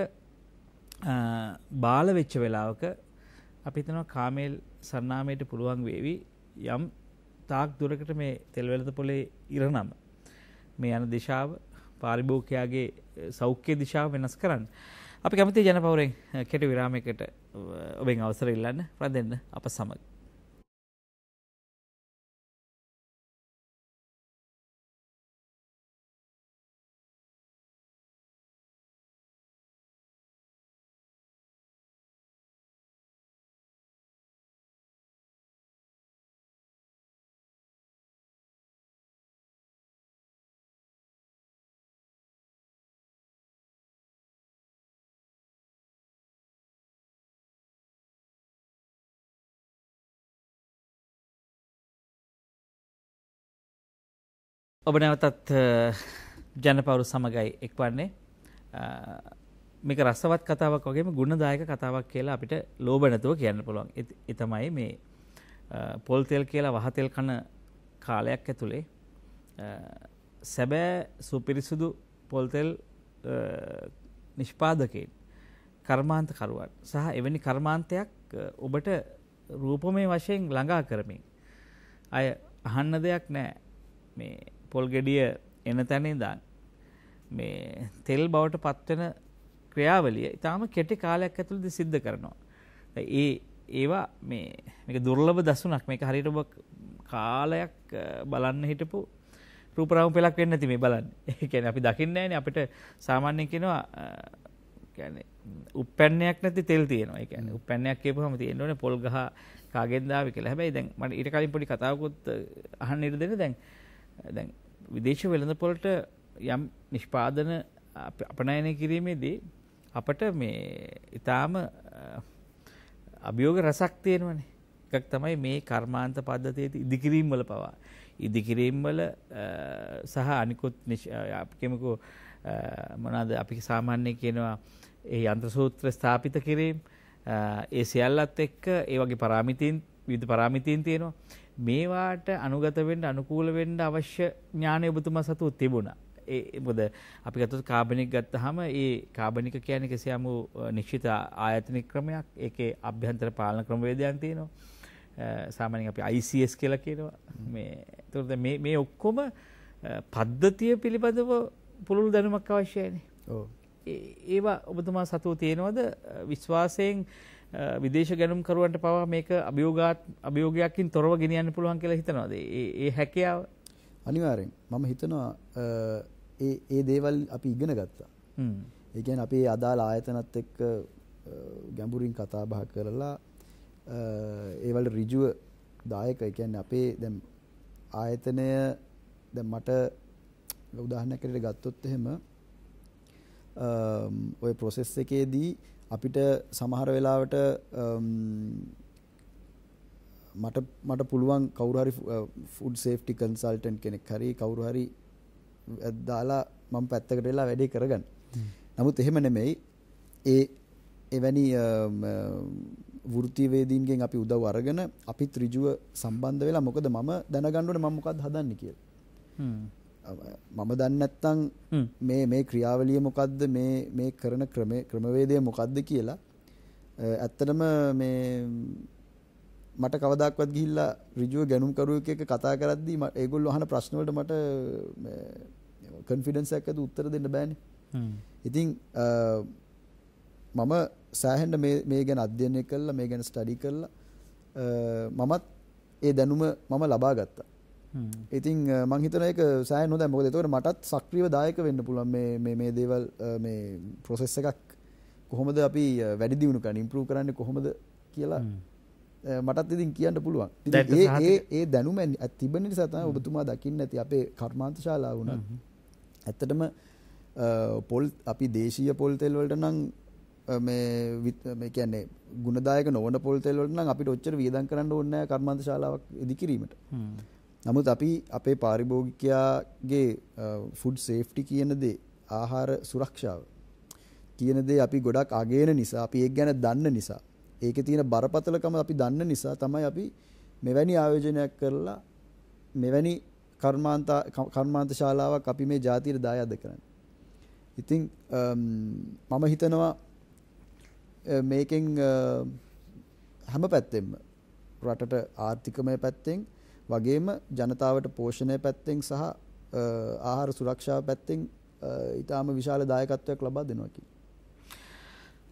බාල වෙච්ච වෙලාවක අපි හිතනවා කාමේල් සන්නාමයට පුළුවන් වේවි යම් තාක් දුරකට මේ තෙල් වෙළඳ පොලේ ඉරණම මේ යන දිශාව පාරිභෝගිකයාගේ සෞඛ්‍ය දිශාව වෙනස් කරන්න. අපි කැමති ජනපවරෙන් කෙට විරාමයකට ඔබෙන් අවසර ඉල්ලන්න ප්‍රදෙන්න අප සමග ඔබ නැවතත් ජනපවරු සමගයි එක්වන්නේ මේක රසවත් කතාවක් වගේම ගුණදායක කතාවක් කියලා අපිට ලෝභ නැතුව කියන්න පුළුවන්. ඒ තමයි මේ පොල් තෙල් කියලා වහතෙල් කන කාලයක් ඇතුලේ සැබෑ සුපිරිසුදු පොල් තෙල් නිෂ්පාදකයන් කර්මාන්ත කරුවන් සහ එවැනි කර්මාන්තයක් ඔබට රූපමය වශයෙන් ළඟා කරමින් අය අහන්න දෙයක් නැහැ මේ පොල් ගෙඩිය එන තැන ඉඳන් මේ තෙල් බවට පත්වෙන ක්‍රියාවලිය ඉතාම කෙටි කාලයක් ඇතුළත සිද්ධ කරනවා. ඒ ඒවා මේ මේක දුර්ලභ දසුණක් මේක හරියට ඔබ කාලයක් බලන්න හිටපු රූපරාම පෙලක් වෙන්න ඇති මේ බලන්න. ඒ කියන්නේ අපි දකින්නේ නැහැනේ අපිට සාමාන්‍යයෙන් කියනවා කියන්නේ උප්පැන්නයක් නැති තෙල් තියෙනවා. ඒ කියන්නේ උප්පැන්නයක් කියපුවම තියෙන්න ඕනේ පොල් ගහ කාගෙන්ද ආවේ කියලා. හැබැයි දැන් මට ඊට කලින් පොඩි කතාවකුත් අහන්න ඉඩ දෙන්න දැන් දැන් විදේශ වෙළඳපොළට යම් නිෂ්පාදන අපනයනය කිරීමේදී අපට මේ ඊටාම අභියෝග රසක් තියෙනවනේ. එකක් තමයි මේ කර්මාන්ත පද්ධතියේ ඉදිකිරීම් වල පවා. ඉදිකිරීම් වල සහ අනිකුත් අපි කියමුකෝ මොනවාද අපි සාමාන්‍ය කියනවා ඒ යන්ත්‍ර සූත්‍ර ස්ථාපිත කිරීම ඒ සියල්ලත් එක්ක ඒ වගේ පාරාමිතීන් විවිධ පාරාමිතීන් තියෙනවා. මේවාට අනුගත වෙන්න අනුකූල වෙන්න අවශ්‍ය ඥානය ඔබතුමා සතු තිබුණා. ඒ මොකද අපි ගත්තොත් කාබනික ගත්තාම ඒ කාබනික කියන්නේ කෙසේම නිශ්චිත ආයතනික ක්‍රමයක්. ඒකේ අභ්‍යන්තර පාලන ක්‍රමවේදයන් තියෙනවා. සාමාන්‍යයෙන් අපි ICS කියලා කියනවා. මේ එතකොට මේ මේ ඔක්කොම පද්ධතිය පිළිබඳව පුළුල් දැනුමක් අවශ්‍යයිනේ. ඔව්. ඒවා ඔබතුමා සතු තියෙනවද විශ්වාසයෙන් විදේශ ගැනුම්කරුවන්ට පවා මේක අභියෝගාත් අභියෝගයක්ින් තොරව ගෙනියන්න පුළුවන් කියලා හිතනවාද ඒ හැකියාව අනිවාරෙන් මම හිතනවා ඒ දේවල් අපි ඉගෙන ගත්තා ඒකැන් අපේ අදාළ ආයතනත් එක්ක ගැඹුරින් කතා බහ කරලා ඒවල රිජුව දායක එකන්න අපේ දැම් ආයතනය දැ මට උදාහනැකට ගත්තොත් එහෙම ඔය ප්‍රොසෙස් එකේදී අපිට සමහර වෙලාවට මට මට පුළුවන් කවුරු හරි ෆුඩ් සේෆ්ටි කන්සල්ටන්ට් කෙනෙක් හරි කවුරු හරි දාලා මම පැත්තකට වෙලා වැඩේ කරගන්න. නමුත් එහෙම නෙමෙයි ඒ එවැනි වෘත්තිවේදීන්ගෙන් අපි උදව් අරගෙන අපි ත්‍රිජුව සම්බන්ධ වෙලා මොකද මම දැනගන්න ඕනේ මම මොකක්ද හදන්නේ කියලා. මම දන්නේ නැත්නම් මේ මේ ක්‍රියාවලිය මොකද්ද මේ මේ කරන ක්‍රමේ ක්‍රමවේදය මොකද්ද කියලා ඇත්තටම මේ මට කවදාක්වත් ගිහිල්ලා ඍජුව ගැනුම් කරුවෙක් එක්ක කතා කරද්දී ඒගොල්ලෝ අහන ප්‍රශ්න වලට මට කන්ෆිඩන්ස් එකක් ඇතුව උත්තර දෙන්න බෑනේ. ඉතින් මම සෑහෙන්න මේ මේ ගැන අධ්‍යයනය කළා මේ ගැන ස්ටඩි කළා මමත් ඒ දැනුම මම ලබා ගත්තා. Hmm. ඉතින් මං හිතන එක සෑහන හොඳයි මොකද එතකොට මටත් සක්‍රීය දායක වෙන්න පුළුවන් මේ මේ මේ දේවල් මේ process එකක් කොහොමද අපි වැඩි දියුණු කරන්නේ improve කරන්නේ කොහොමද කියලා hmm. මටත් ඉතින් කියන්න පුළුවන්. ඒ ඒ ඒ දැනුම තිබෙන නිසා තමයි ඔබතුමා දකින්න ඇති අපේ කර්මාන්ත ශාලාව උනා. Hmm. ඇත්තටම පොල් අපි දේශීය පොල් තෙල් වලට නම් මේ කියන්නේ ගුණදායක නොවන පොල් තෙල් වලට නම් අපිට ඔච්චර වියදම් කරන්න ඕනේ නැහැ කර්මාන්ත ශාලාවක් ඉදිකිරීමට. නමුත් අපි අපේ පාරිභෝගිකයාගේ ෆුඩ් සේෆ්ටි කියන දේ ආහාර සුරක්ෂාව කියන දේ අපි ගොඩක් අගේන නිසා අපි ඒක ගැන දන්න නිසා ඒකේ තියෙන බරපතලකම අපි දන්න නිසා තමයි අපි මෙවැනි ආයෝජනයක් කරලා මෙවැනි කර්මාන්ත කර්මාන්ත ශාලාවක් අපි මේ ජාතියට දායාද කරන්නේ. ඉතින් මම හිතනවා මේකෙන් හැම පැත්තෙම රටට ආර්ථිකමය පැත්තෙන් වගේම ජනතාවට පෝෂණය පැත්තෙන් සහ ආහාර සුරක්ෂාව පැත්තෙන් ඉතාම විශාල දායකත්වයක් ලබා දෙනවා කියලා.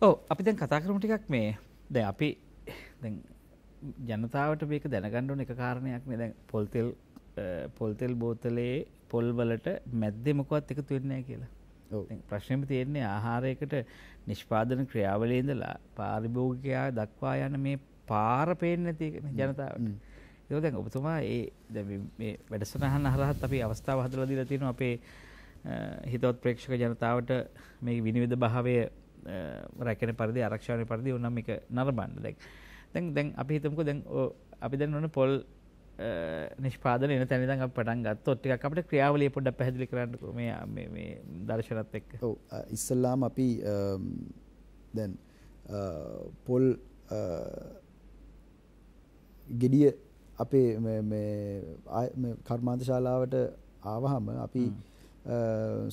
ඔව් අපි දැන් කතා කරමු ටිකක් මේ දැන් අපි දැන් ජනතාවට මේක දැනගන්න ඕන එක කාරණයක් නේ දැන් පොල් තෙල් පොල් තෙල් බෝතලේ පොල් වලට මැද්දේ මොකවත් එකතු වෙන්නේ නැහැ කියලා. ප්‍රශ්නම තියෙන්නේ ආහාරයකට නිෂ්පාදන ක්‍රියාවලේ ඉඳලා පාරිභෝගිකයා දක්වා යන මේ පාර පේන්නේ නැති ජනතාවට. ඒක දැන් ඔබතුමා ඒ දැන් මේ වැඩසටහන හරහත් අපි අවස්ථාව හදලා දීලා තියෙනවා අපේ හිතවත් ප්‍රේක්ෂක ජනතාවට මේ විනිවිද භාවය රැකෙන පරිදි ආරක්ෂා වෙන පරිදි ඕනම් මේක නරඹන්න දැන් දැන් දැන් අපි හිතමුකෝ දැන් අපි දැන් ඔන්න පොල් නිෂ්පාදන එන තැන ඉඳන් අපි පටන් ගත්තොත් ටිකක් අපිට ක්‍රියාවලිය පොඩ්ඩක් පැහැදිලි කරන්නකෝ මේ මේ මේ දර්ශනත් එක්ක ඔව් ඉස්සල්ලාම අපි දැන් පොල් ගෙඩිය අපේ මේ කර්මාන්ත ශාලාවට ආවහම අපි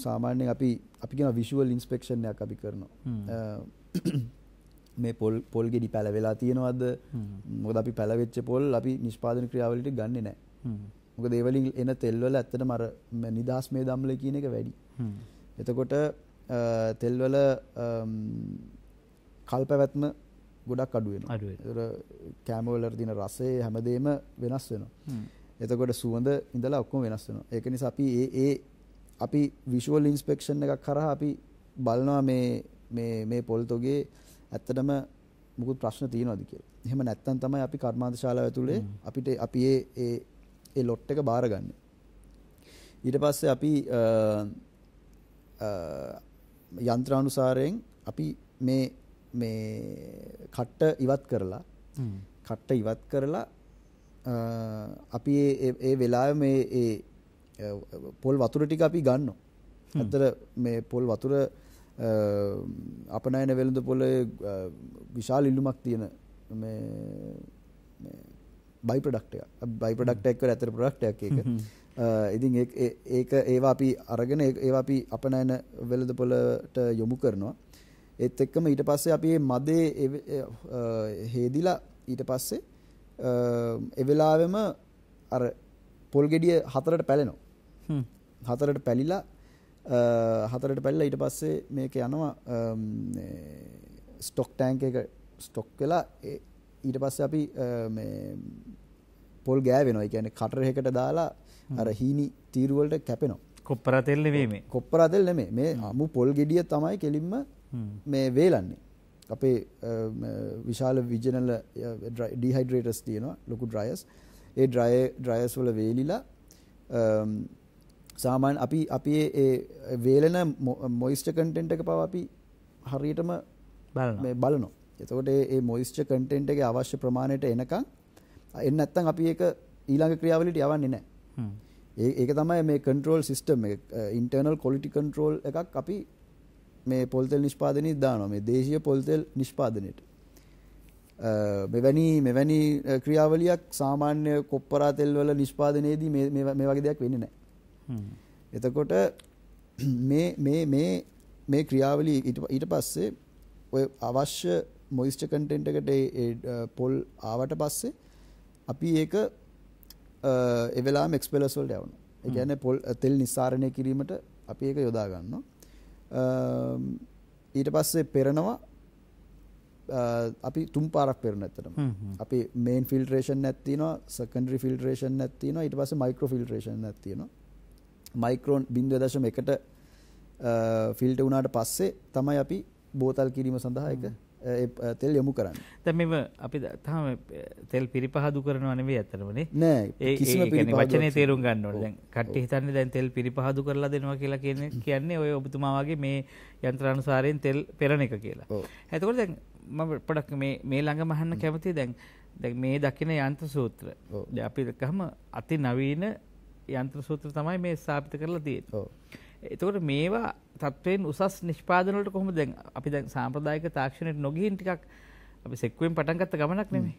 සාමාන්‍යයෙන් අපි අපි කියන විෂුවල් ඉන්ස්පෙක්ෂන් එකක් අපි කරනවා. මේ පොල් පොල් ගෙඩි පැලවෙලා තියෙනවද? මොකද අපි පැලවෙච්ච පොල් අපි නිෂ්පාදන ක්‍රියාවලියට ගන්නෙ නැහැ. මොකද ඒ වලින් එන තෙල් වල ඇත්තටම අර නිදාස් මේ දම්ල කියන එක වැඩි. එතකොට තෙල් වල කල්පැවැත්ම ගොඩක් අඩු වෙනවා. අඩු වෙනවා. ඒතර කැමවල දින රසය හැමදේම වෙනස් වෙනවා. එතකොට සුවඳ ඉඳලා ඔක්කොම වෙනස් වෙනවා. ඒක නිසා අපි ඒ ඒ අපි විෂුවල් ඉන්ස්පෙක්ෂන් එකක් කරහා අපි බලනවා මේ මේ මේ පොල්තොගේ ඇත්තටම මුකුත් ප්‍රශ්න තියෙනවද කියලා. එහෙම නැත්නම් තමයි අපි කර්මාන්ත ශාලාව ඇතුලේ අපිට අපි ඒ ඒ ඒ ලොට් එක බාරගන්නේ. ඊට පස්සේ අපි යන්ත්‍රානුසාරයෙන් අපි මේ මේ කට්ට ඉවත් කරලා කට්ට ඉවත් කරලා අපි ඒ වෙලාව මේ පොල් වතුර ටික අපි ගන්න. ඇතර මේ පොල් වතුර අපනයන වෙළඳ පොලේ විශාල ඉල්ලුමක් තියෙන බයි ප්‍රඩක්ටය බයි ප්‍රඩක්ටක් ඇතර ප්‍රඩක්ටයක් එක ඉතින් ඒක ඒවා අපි අරගෙන ඒවා අපි අපනෑන වෙළඳ පොලට යොමු කරනවා ඒත් එක්කම ඊට පස්සේ අපි මේ මදේ හේදිලා ඊට පස්සේ ඒ වෙලාවෙම අර පොල් ගෙඩිය හතරට පැලෙනවා. හතරට පැලිලා හතරට පැලිලා ඊට පස්සේ මේක යනවා ස්ටොක් ටැංක් එක ස්ටොක් වෙලා ඊට පස්සේ අපි මේ පොල් ගෑවෙනවා. ඒ කියන්නේ කටර් එකකට දාලා අර හීනි තීරු වලට කැපෙනවා. කොප්පරා තෙල් නෙමෙයි මේ. කොප්පරා තෙල් නෙමෙයි. මේ අමු පොල් ගෙඩිය තමයි කෙලින්ම මේ වේලන්නේ. අපේ විශාල විජනල ඩිහයිඩ්‍රේටර්ස් තියෙනවා ලොකු ඩ්‍රයර්ස්. ඒ ඩ්‍රයර්ස් වල වේලිලා සාමාන්‍ය අපි අපි ඒ වේලන මොයිස්චර් කන්ටෙන්ට් එක පවා අපි හරියටම බලනවා. බලනවා. එතකොට ඒ මොයිස්චර් කන්ටෙන්ට් එකේ අවශ්‍ය ප්‍රමාණයට එනකන් එන්න නැත්නම් අපි ඒක ඊළඟ ක්‍රියාවලියට යවන්නේ නැහැ. ඒක තමයි මේ කන්ට්‍රෝල් සිස්ටම් එක ඉන්ටර්නල් ක්වොලිටි කන්ට්‍රෝල් එකක් අපි මේ පොල්තෙල් නිෂ්පාදනයේ දානවා මේ දේශීය පොල්තෙල් නිෂ්පාදනයට. මෙවැනි මෙවැනි ක්‍රියාවලියක් සාමාන්‍ය කොප්පරා තෙල් වල නිෂ්පාදනයේදී මේ මේ වගේ දෙයක් වෙන්නේ නැහැ. එතකොට මේ මේ මේ මේ ක්‍රියාවලිය ඊට පස්සේ ඔය අවශ්‍ය මොයිස්චර් කන්ටෙන්ට් එකට පොල් ආවට පස්සේ අපි ඒක ඒ වෙලාවෙම එක්ස්පෙලර්ස් වලට යවනවා. ඒ කියන්නේ පොල් තෙල් නිස්සාරණය කිරීමට අපි ඒක යොදා ගන්නවා. ඊට පස්සේ පෙරනවා අපි තුන් පාරක් පෙරන ඇත්තටම අපි මේන් ෆිල්ට්‍රේෂන් නැත්තිනවා සකන්ඩරි ෆිල්ට්‍රේෂන් නැත්තිනවා ඊට පස්සේ මයික්‍රෝ ෆිල්ට්‍රේෂන් නැත්තිනවා මයික්‍රෝන් බින්දුව දශම එකට ෆිල්ට වුණාට පස්සේ තමයි අපි බෝතල් කිරීම සඳහා එක තෙල් යොමු කරන්න දැ මෙම අපි තම තෙල් පිරිපහදු කරනවා අනවේ ඇතරමනේ නෑ වචනය තේරුම් ගන්නට කට හිතන්න දැන් තෙල් පිරිපහදු කරලා දෙනවා කියලා කියන කියන්නේ ඔය ඔබතුමාගේ මේ යන්ත්‍රානුසාරයෙන් තෙල් පෙරණ එක කියලා ඇතකොට දැන් ම පොඩක් මේ ළඟ මහන්න කැමති දැන් දැන් මේ දකින යන්ත්‍ර සූත්‍ර අපි ගහම අති නවීන යන්ත්‍ර සූත්‍ර තමයි මේ ස්ථාපිත කරලා තියෙන්නේ එතකොට මේවා තත්ත්වයෙන් උසස් නිෂ්පාදන වලට කොහොමද දැන් අපි දැන් සාම්ප්‍රදායික තාක්ෂණයට නොගිහින් ටිකක් අපි සෙක්කුවෙන් පටන් ගත්ත ගමනක් නෙමෙයි.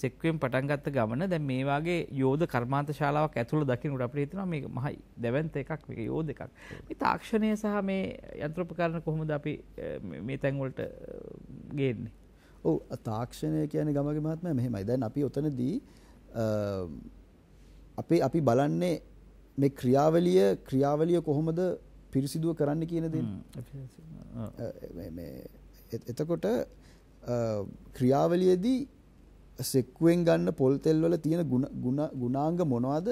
සෙක්කුවෙන් පටන් ගත්ත ගමන දැන් මේ වාගේ යෝධ කර්මාන්ත ශාලාවක් ඇතුළේ දකින්නට අපිට හිතෙනවා මේක මහ දැවැන්ත එකක් මේක යෝධ එකක්. මේ තාක්ෂණය සහ මේ යන්ත්‍රෝපකරණ කොහොමද අපි මේ තැන් වලට ගේන්නේ? ඔව් තාක්ෂණය කියන්නේ ගමගේ මහත්මයා මෙහෙමයි. දැන් අපි උතනදී අපේ අපි බලන්නේ මේ ක්‍රියාවලිය ක්‍රියාවලිය කොහොමද පිරිසිදුව කරන්න කියන දේ එතකොට ක්‍රියාවලියේදී සෙක්කුවෙන් ගන්න පොල් තෙල් වල තියෙන ගුණාංග මොනවද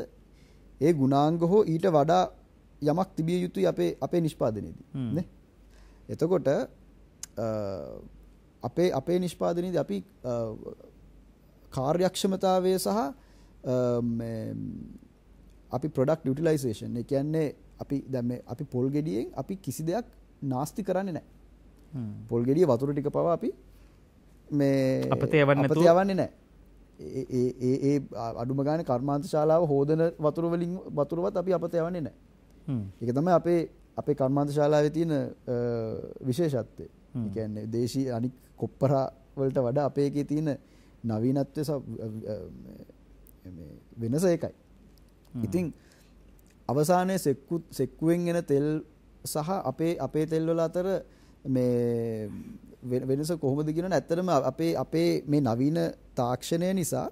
ඒ ගුණාංග හෝ ඊට වඩා යමක් තිබිය යුතුයි අපේ අපේ නිෂ්පාදනයේදී නේ එතකොට අපේ අපේ නිෂ්පාදනයේදී අපි කාර්යක්ෂමතාවය සහ අපි ප්‍රොඩක්ට් යුටිලයිසේෂන් ඒ කියන්නේ අපි දැන් මේ අපි පොල් ගෙඩියෙන් අපි කිසි දෙයක් නාස්ති කරන්නේ නැහැ. පොල් ගෙඩිය වතුර ටික පවා අපි මේ අපතේ යවන්නේ නැතුව අපතේ යවන්නේ නැහැ. ඒ ඒ ඒ අඩුම ගානේ කර්මාන්ත ශාලාව හොදන වතුර වලින් වතුරවත් අපි අපතේ යවන්නේ නැහැ. ඒක තමයි අපේ අපේ කර්මාන්ත ශාලාවේ තියෙන විශේෂත්වය. ඒ කියන්නේ දේශී අනික් කොප්පරා වලට වඩා අපේ එකේ තියෙන නවීනත්වය වෙනස ඒකයි. ඉතින් අවසානයේ සෙක්කු සෙක්කුවෙන් එන තෙල් සහ අපේ අපේ තෙල් වල අතර මේ වෙනස කොහොමද කියනවනේ ඇත්තටම අපේ අපේ මේ නවීන තාක්ෂණය නිසා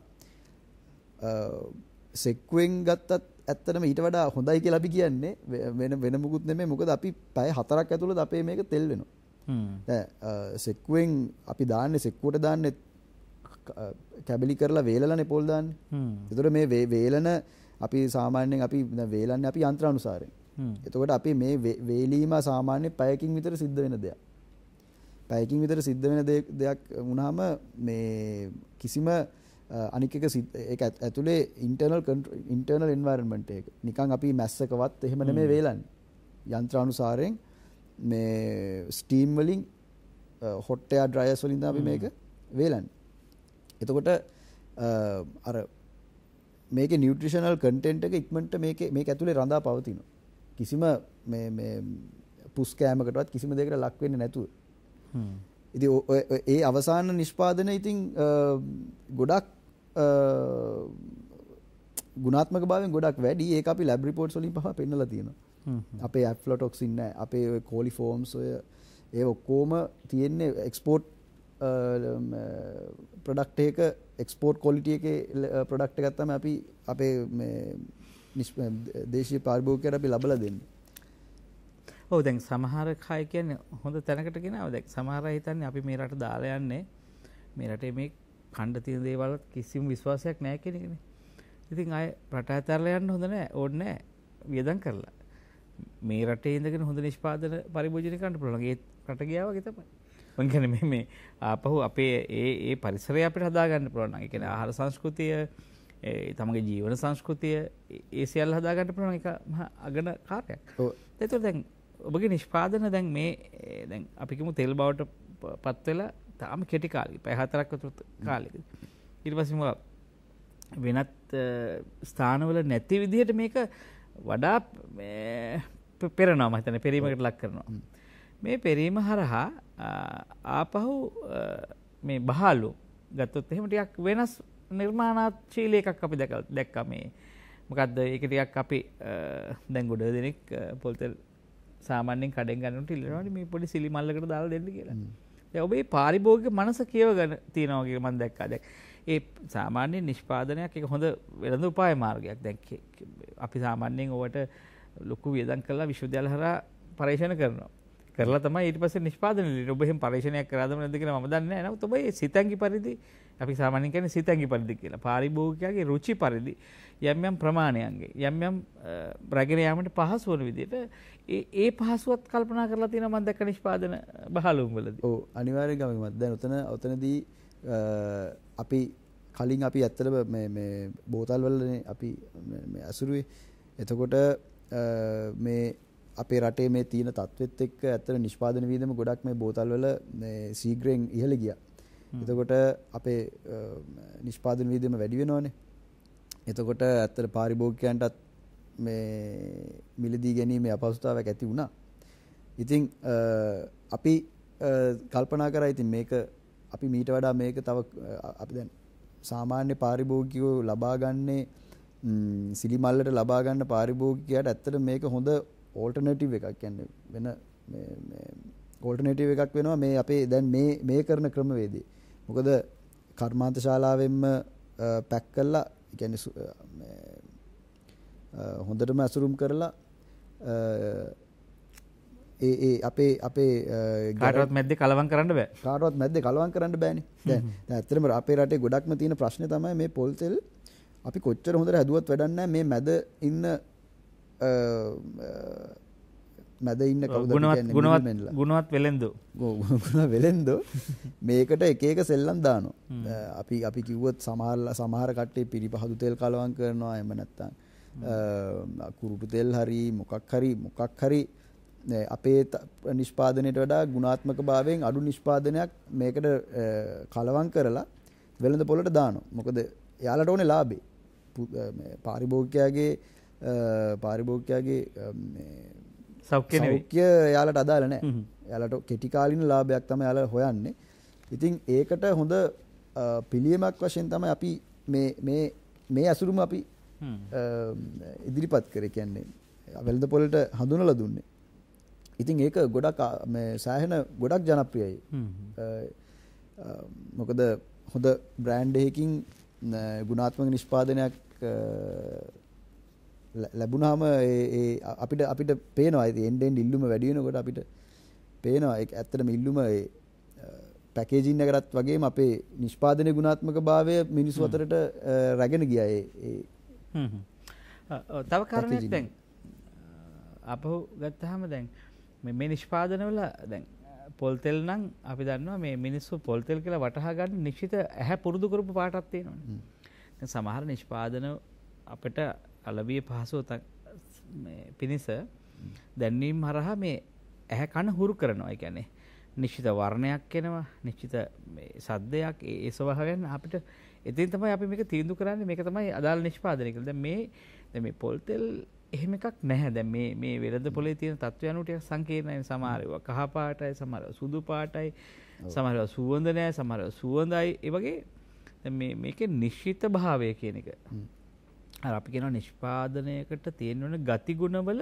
සෙක්කුවෙන් ගත්තත් ඇත්තටම ඊට වඩා හොඳයි කියලා අපි කියන්නේ වෙන වෙන මුකුත් නෙමෙයි මොකද අපි පැය හතරක් ඇතුළත අපේ මේක තෙල් වෙනවා සෙක්කුවෙන් අපි දාන්නේ සෙක්කුවට දාන්නේ කැබලි කරලා වේලලානේ පොල් දාන්නේ ඒතර මේ වේලන අපි සාමාන්‍යයෙන් අපි වේලන්නේ අපි යන්ත්‍රානුසාරයෙන්. එතකොට අපි මේ වේලීම සාමාන්‍ය පැයකින් විතර සිද්ධ වෙන දෙයක්. පැයකින් විතර සිද්ධ වෙන දෙයක් වුණාම මේ කිසිම අනික එක ඒක ඇතුලේ ඉන්ටර්නල් ඉන්ටර්නල් එන්වයරන්මන්ට් එක. නිකන් අපි මැස්සකවත් එහෙම නෙමෙයි වේලන්නේ. යන්ත්‍රානුසාරයෙන් මේ ස්ටීම් වලින් හොට් එයා ඩ්‍රයර්ස් වලින් තමයි මේක වේලන්නේ. එතකොට අර මේක නිියට්‍රිෂනල් කටෙන්ට් එක ඉක්මට මේ ඇතුළේ රඳා පවතින. කිසිම පුස්කෑමකටත් කිසිම දෙකට ලක්වෙන්න නැතුව. ඉති ඒ අවසාන නිෂ්පාදන ඉතිං ගොඩක් ගුණාත්මක බාව ගොඩක් වැඩි ඒ අපි ලැබ්‍රිපෝට් සොලින් පහ පෙන්නල තියෙන අපේ ඇප්ලොටොක්ස් ඉන්න අපේ කෝලි ෆෝම්ස් ඔය ඒ ඔක්කෝම තියෙන්නේ එක්ස්පෝට් ප්‍රඩක්ටයක එක්ස්පෝට් කොලිටිය එක ප්‍රඩක්ට ගත්තම අපි අපේ දේශී පාර්භෝකයට අපි ලබල දෙන්න ඔව දැන් සමහර කාය කියන්න හොඳ තැනකට කෙනාව දැක් සමහර හිතන්න අපි මේ රට දාලයන්නේ මේ රටේ මේ කණ්ඩ තියෙන දේවල් කිසිම විශ්වාසයක් නෑ කෙනෙකෙන ඉතින් අය රට ඇතරල යන්න හොඳ නෑ ඕන්න වියදන් කරලා මේ රටේ ඉඳගෙන හොඳ නිෂ්පාදන පරිභෝජනකන්ට පුළලගේ රට ගියාව ගතමයි මං කියන්නේ මේ මේ ආපහු අපේ ඒ ඒ පරිසරය අපිට හදා ගන්න පුළුවන්. ඒ කියන්නේ ආහාර සංස්කෘතිය, ඒ තමගේ ජීවන සංස්කෘතිය ඒ සියල්ල හදා ගන්න පුළුවන් එක අගන කාර්යයක්. ඔව්. ඒතකොට දැන් ඔබගේ නිෂ්පාදන දැන් මේ දැන් අපි කිමු තෙල් බවට පත් වෙලා තාම කෙටි කාලෙක, පැය හතරක් විතර කාලෙක. ඊට පස්සේ මොකක්ද වෙනත් ස්ථානවල නැති විදිහට මේක වඩා පෙරනවා මහිතන පෙරීමකට ලක් කරනවා. මේ පෙරීම හරහා ආපහු මේ බහලු ගත්තොත් එහෙම ටිකක් වෙනස් නිර්මාණශීලී එකක් අපි දැක්කා මේ මොකද්ද ඒක ටිකක් අපි දැන් ගොඩ දෙනෙක් පොල්තෙල් සාමාන්‍යයෙන් කඩෙන් ගන්නට ඉල්ලනවානේ මේ පොඩි සිලි මල්ලකට දාලා දෙන්න කියලා. දැන් ඔබේ පාරිභෝගික මනස කියව ගන්න තියනවා කියලා මම දැක්කා. දැන් ඒ සාමාන්‍ය නිෂ්පාදනයක් ඒක හොඳ වෙළඳ උපාය මාර්ගයක්. දැන් අපි සාමාන්‍යයෙන් ඔවට ලොකු වියදම් කරලා විශ්වවිද්‍යාල හරහා පරීක්ෂණ කරනවා. කරලා තමයි ඊට පස්සේ නිෂ්පාදනය වෙන්නේ. ඔබ එහෙම පරීක්ෂණයක් කරාද නැද්ද කියලා මම දන්නේ නැහැ. නමුත් ඔබ ඒ සිතැඟි පරිදි අපි සාමාන්‍යයෙන් කියන්නේ සිතැඟි පරිදි කියලා. පාරිභෝගිකයාගේ රුචි පරිදි යම් යම් ප්‍රමාණයන්ගේ යම් යම් රැගෙන යාමට පහසු වන විදිහට ඒ ඒ පහසුවත් කල්පනා කරලා තියෙනවා මම දැක්ක නිෂ්පාදන බහලුම් වලදී. ඔව් අනිවාර්යෙන් ගමනක්. දැන් උතන උතනදී අපි කලින් අපි ඇත්තටම මේ මේ බෝතල් වලනේ අපි ඇසුරුවේ. එතකොට මේ අපේ රටේ මේ තියෙන තත්ත්වෙත් එක්ක ඇත්තට නිෂ්පාදන වියදම ගොඩක් මේ බෝතල් වල මේ සීග්‍රයෙන් ඉහළ ගියා. එතකොට අපේ නිෂ්පාදන වියදම වැඩි වෙනවනේ. එතකොට ඇත්තට පාරිභෝගිකයන්ටත් මේ මිලදී ගැනීමේ අපහසුතාවයක් ඇති වුණා. ඉතින් අපි කල්පනා කරා ඉතින් මේක අපි මීට වඩා මේක තව අපි දැන් සාමාන්‍ය පාරිභෝගිකයෝ ලබා ගන්නේ සිලිමල්ලට ලබා ගන්න පාරිභෝගිකයාට ඇත්තට මේක හොඳ ඕල්ටනටව් එකක් කියන්න වෙන ඕල්ටනටව් එකක් වෙනවා මේ අපේ දැන් මේ කරන ක්‍රමවේදී. මොකද කර්මාන්ත ශාලාවෙන්ම පැක් කල්ලා ගැන හොඳටම ඇසුරුම් කරලා ඒ අපේ අපේ ගටත් මැද කලවන් කරන්න බෑ කාටවත් මැද කලවන් කරන්න බෑනි ඇතරම අපේ රටේ ගොඩක්ම තියෙන ප්‍රශ්න තමයි මේ පොල්තෙල් අපි කොච්චර හොඳට හැදුවත් වැඩන්න මේ මැද ඉන්න මැද ඉන්න කවුද ගුණවත් ගුණවත් වෙලෙන්ද වෙලෙන්ද මේකට එක එක සෙල්ලම් දානවා අපි අපි කිව්වොත් සමහර සමහර කට්ටේ පිරිපහදු තෙල් කලවම් කරනවා එහෙම නැත්නම් කුරුටු තෙල් හරි මොකක් හරි මොකක් හරි අපේ නිෂ්පාදනයට වඩා ගුණාත්මක භාවයෙන් අඩු නිෂ්පාදනයක් මේකට කලවම් කරලා වෙළඳ පොළට දානවා මොකද යාලට ඕනේ ලාභේ පාරිභෝගිකයාගේ පාරිභෝගකයාගේ සෞඛ්‍ය යාලට අදාලනෑ යාලට කෙටිකාලින් ලාභයක් තම යාල හොයන්නේ ඉතින් ඒකට හොඳ පිළියමක් වශයෙන් තම අපි මේ ඇසුරුම අපි ඉදිරිපත් කර කියන්නේ අවැල්ද පොලට හඳුනල දුන්නේ ඉතින් ඒක ගොඩක් සෑහෙන ගොඩක් ජනප්‍රියයි මොකද හොඳ බ්‍රෑන්්ඩයකින් ගුණාත්මක නිෂ්පාදනයක් ලැබුණාම අපිට අපිට පේනවා එන්ඩෙන් ඉල්ලුම වැඩියෙනකොට අපිට පේනවා ඇත්තටම ඉල්ලුම පැකේජින්න කරත් වගේ අපේ නිෂ්පාදනය ගුණාත්මක භාවය මිනිස්සු අතරට රැගෙන ගියය තව කරණයක් දැන් අපහු ගත්තහම දැන් මේ නිෂ්පාදනවල දැන් පොල්තෙල් නම් අපි දන්නවා මේ මිනිස්සු පොල්තෙල් කියලා වටහාගන්න නිශ්ිත ඇහැ පුරුදු කරපු පාටත්තියෙනවා සමහර නිෂ්පාදන අපට අලවිය පහසුව පිණිස දැන්වීම් හරහා මේ ඇහැ කන හුරු කරනවා කියන්නේ නිශ්චිත වර්ණයක් එනවා නිශ්චිත සද්දයක් ඒ ස්වභාවයෙන් අපිට එතින් තමයි අපි මේක තීන්දුව කරන්නේ මේක තමයි අදාළ නිෂ්පාදනය කියලා. දැන් මේ දැන් මේ පොල් තෙල් එහෙම එකක් නැහැ. දැන් මේ මේ වෙළඳ පොලේ තියෙන තත්ත්වයන් උට සංකීර්ණයි සමහර ඒවා කහ පාටයි සමහර සුදු පාටයි සමහර ඒවා සුවඳ නැහැ සමහර සුවඳයි ඒ වගේ දැන් මේ මේකේ නිශ්චිත භාවය කියන එක අර අපි කියන නිෂ්පාදනයකට තියෙන වෙන ගතිගුණවල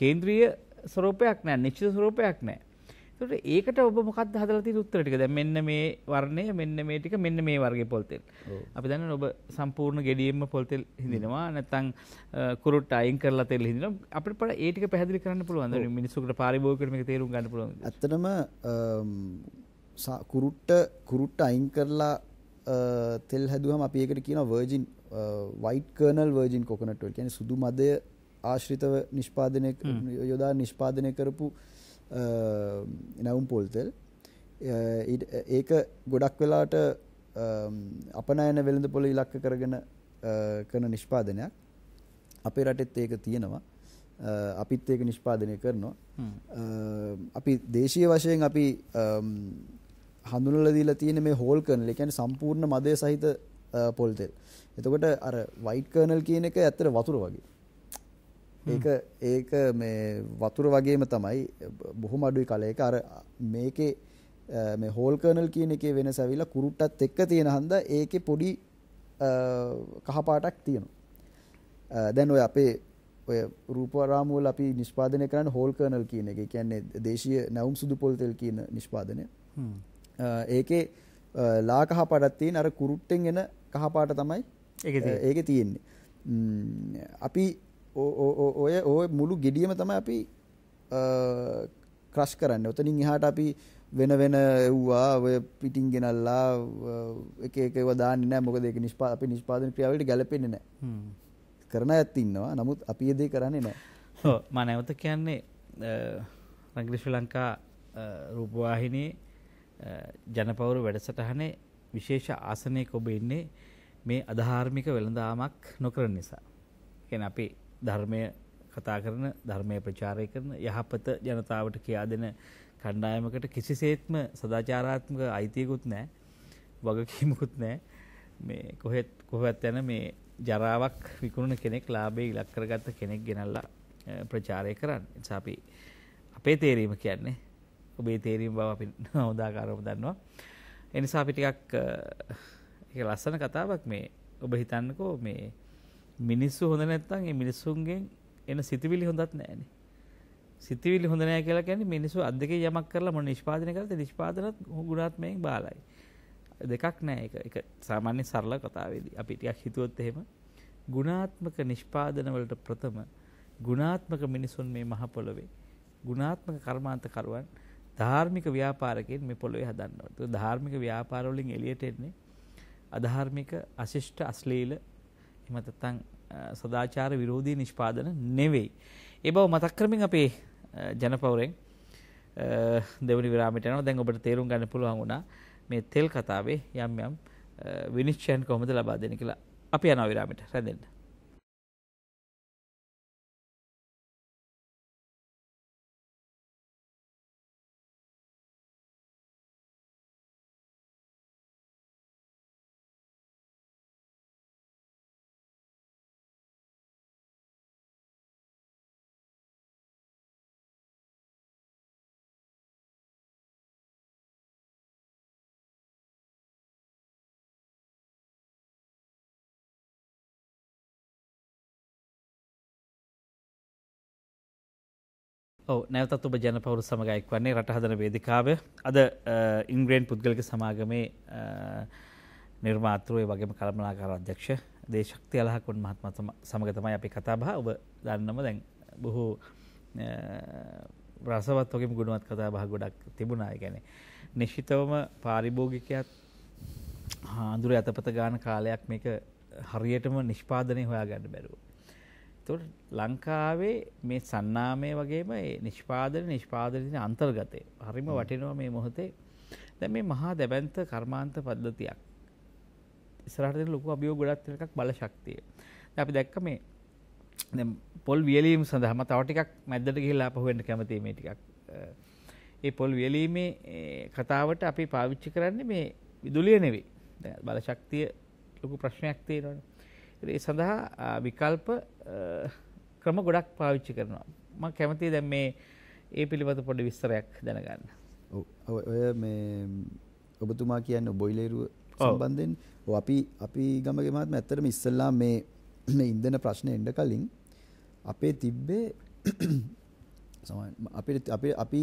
කේන්ද්‍රීය ස්වරූපයක් නැහැ නිශ්චිත ස්වරූපයක් නැහැ. ඒකට ඒකට ඔබ මොකක්ද හදලා තියෙන උත්තර ටික? දැන් මෙන්න මේ වර්ණය මෙන්න මේ ටික මෙන්න මේ වර්ගයේ පොල් තෙල්. අපි දන්නේ ඔබ සම්පූර්ණ ගෙඩියෙම පොල් තෙල් හිඳිනවා නැත්නම් කුරුට්ට අයින් කරලා තෙල් හිඳිනවා. අපිට පොඩ ඒ ටික පැහැදිලි කරන්න පුළුවන්. මිනිස්සුන්ට පාරිභෝගිකව මේක තේරුම් ගන්න පුළුවන්. ඇත්තටම කුරුට්ට කුරුට්ට අයින් කරලා තෙල් හැදුවම අපි ඒකට කියනවා virgin white kernel virgin coconut oil කියන සුදු මදය ආශ්‍රිතව නිෂ්පාදනය යොදා නිෂ්පාදනය කරපු uh, නැවුම් පොල්තෙල් uh, ඒක ගොඩක් වෙලාට um, අපනෑන වෙළඳ පොළ ඉලක්ක කරගෙන uh, කරන නිෂ්පාදනයක් අපේ රටෙත් ඒක තියෙනවා අපිත් ඒක නිෂ්පාදනය කරනවා අපි දේශීය වශයෙන් අපි um, හඳුනල දීලා තියෙන මේ හෝල් කරනල කියන්නේ සම්පූර්ණ මදය සහිත පොල්තෙල් එතකොට අර වයිට් කර්නල් කියන එක ඇත්තට වතුර වගේ. ඒක ඒක මේ වතුර වගේම තමයි බොහොම අඩුයි කලයක අර මේකේ මේ හෝල් කර්නල් කියන එකේ වෙනස ඇවිල්ලා කුරුට්ටත් එක්ක තියෙන හන්ද ඒකේ පොඩි කහ පාටක් තියෙනවා. දැන් ඔය අපේ ඔය රූපවාරාම වල අපි නිෂ්පාදනය කරන හෝල් කර්නල් කියන එක. ඒ කියන්නේ දේශීය නැවුම් සුදු පොල් තෙල් කියන නිෂ්පාදනය. ඒකේ ලාකහ පටත් තියෙන අර කුරුට්ටෙන් එන කහපාට තමයි ඒක තියෙන්නේ අපි ඔය ඔය මුළු ගෙඩියම තම අපි ක්‍රශ් කරන්න ඔතනින් එහාට අපි වෙන වෙන එව්වා ඔය පිටින් ගෙනල්ලා එක එකව දාන්නේ නැහැ මොකද ඒක නිෂ්පා අපි නිෂ්පාදන ක්‍රියාවලට ගැලපෙන්නේ නැහැ. කරන ඇත්ත ඉන්නවා. නමුත් අපි ඒ දේ කරන්නේ නැහැ. ඔව් මම නැවත කියන්නේ රංගිලි ශ්‍රී ලංකා රූපවාහිනී ජනපෞර වැඩසටහනේ විශේෂ ආසනයක ඔබ ඉන්නේ මේ අධාර්මික වෙළඳාමක් නොකරන නිසා. කියන්නේ අපි ධර්මය කතා කරන ධර්මය ප්‍රචාරය කරන යහපත ජනතාවට කියා දෙන කණ්ඩායමකට කිසිසේත්ම සදාචාරාත්මක අයිතියකුත් නැහැ. වගකීමකුත් නැහැ. මේ කොහෙත් කොහෙවත් යන මේ ජරාවක් විකුණන කෙනෙක් ලාභේ ඉලක්ක කරගත්ත කෙනෙක් ගෙනල්ලා ප්‍රචාරය කරන්න. ඒ නිසා අපි අපේ තේරීම කියන්නේ ඔබේ තේරීම බව අපි හොදාකාරව දන්නවා. ඒ නිසා අපි ටිකක් එක ලස්සන කතාවක් මේ ඔබ හිතන්නකෝ මේ මිනිස්සු හොඳ නැත්තම් ඒ මිනිස්සුන්ගෙන් එන සිතවිලි හොඳත් නැහැනේ. සිතවිලි හොඳ නැහැ කියලා කියන්නේ මිනිස්සු අත් දෙකේ යමක් කරලා මොන නිෂ්පාදනය කරත් නිෂ්පාදනත් ගුණාත්මයෙන් බාලයි. දෙකක් නෑ එක එක සාමාන්‍ය සරල කතාවේදී අපි ටිකක් හිතුවොත් එහෙම ගුණාත්මක නිෂ්පාදන වලට ප්‍රථම ගුණාත්මක මිනිසුන් මේ මහ පොළවේ ගුණාත්මක කර්මාන්තකරුවන් ධාර්මික ව්‍යාපාරකයන් මේ පොළවේ හදන්නවා. ඒක ධාර්මික ව්‍යාපාර වලින් එළියට එන්නේ අධාර්මික අශිෂ්ට අශ්ලීල එහෙම නැත්නම් සදාචාර විරෝධී නිෂ්පාදන නෙවෙයි. ඒ බව මතක් කරමින් අපේ ජනපෞරෙන් දෙවනි විරාමයට යනවා. දැන් ඔබට තේරුම් ගන්න පුළුවන් වුණා මේ තෙල් කතාවේ යම් යම් විනිශ්චයන් කොහොමද ලබා දෙන්නේ කියලා. අපි යනවා විරාමයට. රැඳෙන්න. ඔව නැවතත් ඔබ ජනපවරු සමඟ එක් වන්නේ රටහදන වේදිකාව අද ඉංග්‍රේන් පුද්ගලික සමාගමේ නිර්මාතෘය වගේම කළමනාකාර අධ්‍යක්ෂ දේශක්ති අලහකුන් මහත්ම සමග තමයි අපි කතාබහ ඔබ දන්නම දැන් බොහෝ රසවත් වගේම ගුණවත් කතා බහ ගොඩක් තිබුණා ගැන නිශ්චිතවම පාරිභෝගිකයත් හාදුර ඇතපත ගාන කාලයක් මේක හරියටම නිෂ්පාදනය හොයා ගන්න බැරුව එතකොට ලංකාවේ මේ සන්නාමය වගේම ඒ නිෂ්පාදන නිෂ්පාදනයේ අන්තර්ගතය හරිම වටිනවා මේ මොහොතේ. දැන් මේ මහා දැවැන්ත කර්මාන්ත පද්ධතියක්. ඉස්සරහට දෙන ලොකු අභියෝග ගොඩක් තියෙන එකක් බලශක්තිය. දැන් අපි දැක්ක මේ දැන් පොල් වියලීම් සඳහා මම තව ටිකක් මැද්දට ගිහිල්ලා ආපහු එන්න කැමතියි මේ ටිකක්. ඒ පොල් වියලීමේ කතාවට අපි පාවිච්චි කරන්නේ මේ විදුලිය නෙවෙයි. දැන් බලශක්තිය ලොකු ප්‍රශ්නයක් තියෙනවනේ. ඒ සඳහා විකල්ප ක්‍රම ගොඩක් පාවිච්චි කරනවා. මම කැමතියි දැන් මේ ඒ පිළිබඳ පොඩි විස්තරයක් දැනගන්න. ඔව් ඔය මේ ඔබතුමා කියන්නේ බොයිලේරුව සම්බන්ධයෙන් ඔව් අපි අපි ගමගේ මාත්ම ඇත්තටම ඉස්සෙල්ලා මේ මේ ඉන්ධන ප්‍රශ්නේ එන්න කලින් අපේ තිබ්බේ අපිට අපි අපි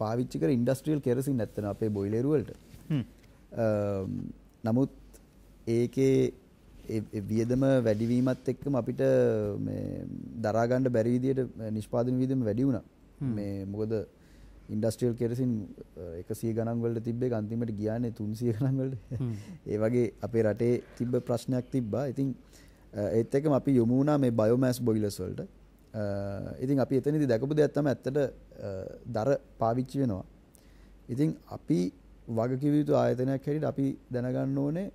පාවිච්චි කර ඉන්ඩස්ට්‍රියල් කෙරසින් නැත්තන අපේ බොයිලේරුවලට. නමුත් ඒකේ වියදම වැඩිවීමත් එක්කම අපිට දරාගණ්ඩ බැරිවිදියට නිෂ්පාදන විදම වැඩි වුණ මේ මොකද ඉන්ඩස්ට්‍රියල් කෙරසින් එකසිය ගණන්වලට තිබේ ගන්තිමට ගියානේ තුන්සිය ගණන්වලට ඒ වගේ අපේ රටේ තිබ්බ ප්‍රශ්නයක් තිබ්බා ඉතින් ඒත් එකම අපි යොමුණා මේ බයෝමෑස් බොයිලස්වලට ඉතින් අපි එතනදි දැකපු දෙයක් තමයි ඇත්තට දර පාවිච්චි වෙනවා ඉතින් අපි වගකිව යුතු ආයතනයක් හැටියට අපි දැනගන්න ඕනේ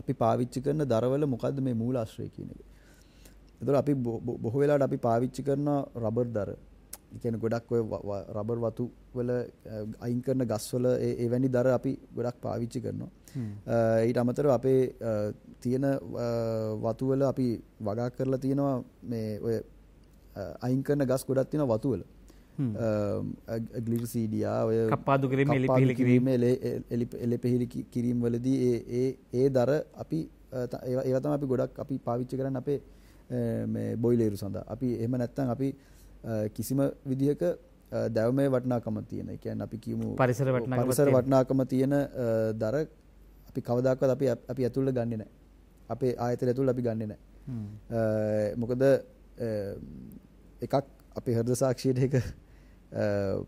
අපි පාවිච්චි කරන දරවල මොකද්ද මේ මූලාශ්‍රය කියන එක. ඒතර අපි බොහෝ වෙලාවට අපි පාවිච්චි කරන රබර් දර. ඒ කියන්නේ ගොඩක් ඔය රබර් වතු වල අයින් කරන ගස් වල එවැනි දර අපි ගොඩක් පාවිච්චි කරනවා. ඊට අමතරව අපේ තියෙන වතු වල අපි වගා කරලා තියෙනවා මේ ඔය අයින් කරන ගස් ගොඩක් තියෙනවා වතු වල. ගලිට සීඩියා ඔය කපාදු කිරීම එලිපිහිලි කිරීම එලි පෙහිලි කිරීම් වලදී ඒ ඒ දර අපි ඒවතම අපි ගොඩක් අපි පාවිච්චි කරන්න අපේ බොයිලේරු සඳ අපි එහම නැත්තන් අපි කිසිම විදිහක දැවමේ වටනාකම තියෙන එකැන් අපි කියමු පරිසර පරිසර වටනාකම තියෙන දර අපි කවදක්වත් අපි අපි ඇතුල්ල ගන්නේ නෑ අපේ ආයතර ඇතුළ අපි ගන්නේ නෑ මොකද එකක් අපි හර්ද සාක්ෂයට එක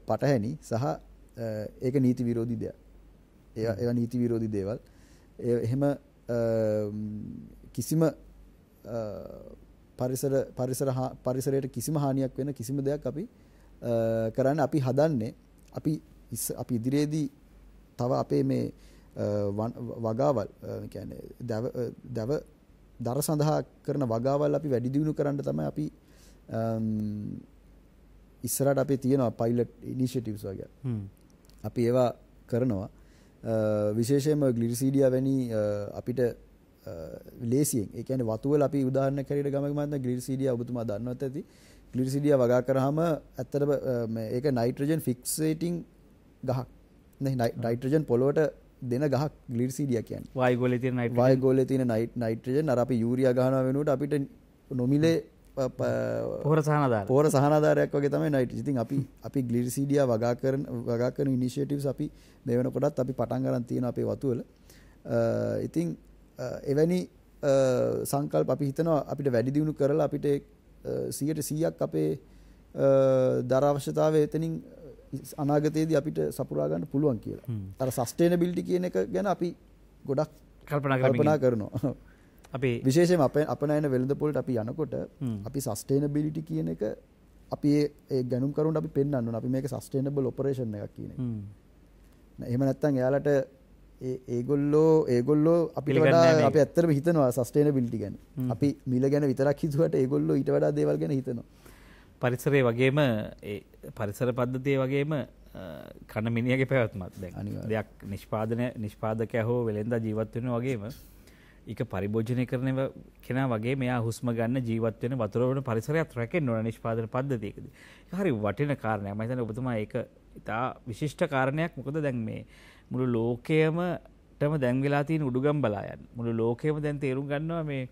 පටහැනි සහ ඒක නීති විරෝධී දෙයක්. ඒවා ඒවා නීති විරෝධී දේවල්. ඒ එහෙම කිසිම පරිසර පරිසර පරිසරයට කිසිම හානියක් වෙන කිසිම දෙයක් අපි කරන්න අපි හදන්නේ අපි අපි ඉදිරියේදී තව අපේ මේ වගාවල් කියන්නේ දව දව දර සඳහා කරන වගාවල් අපි වැඩි දියුණු කරන්න තමයි අපි ඉස්සරට අපි තියෙනවා පයිලට් ඉනිශියටිව්ස් වගේ අපි ඒවා කරනවා විශේෂයෙන්ම ගලිරිසිඩිය වැනි අපිට ලේසියෙන් ඒ කියන්නේ වතුවල අපි උදාහරණ කරීර ගමක මන්ද ගලිරිසිඩිය ඔබතුමා දන්නවත් ඇති ගලිරිසිඩිය වගා කරාම ඇත්තටම ඒක නයිට්‍රජන් ෆික්සේටින් ගහක් නයිට්‍රජන් පොලොවට දෙන ගහක් ගලිරිසිඩිය කියන්නේ වයිගෝලේ තියෙන නයිට්‍රජන් වයිගෝලේ තියෙන නයිට්‍රජන් අර අපි යූරියා ගහනවා වෙනුවට අපිට නොමිලේ පොර සහනදා පෝර සහනාධාරයක් වගේ තමයි නයිට ඉතින් අපි අපි ගලිසිඩිය වගා කරන වගා කරන ඉනිශේටව් අපි මෙවන කොටත් අපි පටන් ගරන් තියෙන අපේ වතුවල ඉතිං එවැනි සංකල් අපි හිතනවා අපිට වැඩි දියුණු කරලා අපිට සියට සීයක් අපේ දරාවශ්‍යතාව එතනින් අනාගතයේද අපිට සපුරාගන්න පුළුවන් කියලා තර සස්ටේන බිල්ටි කියන එක ගැන අපි ගොඩක් කල්පනා කල්පනා කරනවා අපේ විශේෂයෙන් අපේ අපනයන වෙළඳ පොලට අපි යනකොට අපි සස්ටේනබිලිටි කියන එක අපි ඒ ගැනුම් කරුන්ට අපි පෙන්වන්න අපි මේක සස්ටේනබල් ඔපරේෂන් එකක් කියන එක. එහෙම නැත්නම් එයාලට ඒගොල්ලෝ ඒගොල්ලෝ අපි වඩා අපි ඇත්තටම හිතනවා සස්ටේනබිලිටි ගැන. අපි මිල ගැන විතරක් හිතුවට ඒගොල්ලෝ ඊට වඩා දේවල් ගැන හිතනවා. පරිසරය වගේම පරිසර පද්ධතිය වගේම කණමිනිියගේ පැවත්මත් දෙයක් නිෂ්පාදනය නිෂ්පාදක හෝ වෙළෙන්දා ජීවත්වෙන වගේම ඒක පරිභෝජනය කරන කෙනා වගේ මෙයා හුස්ම ගන්න ජීවත් වෙන වතුර වල පරිසරයත් රැකෙන්න ඕන නිෂ්පාදන පද්ධතියකදී. ඒක හරි වටින කාරණයක්. මම හිතන්නේ ඔබතුමා ඒක ඉතා විශිෂ්ට කාරණයක්. මොකද දැන් මේ මුළු ලෝකයම ටම දැන් වෙලා තියෙන උඩුගම්බලායන්. මුළු ලෝකයම දැන් තේරුම් ගන්නවා මේ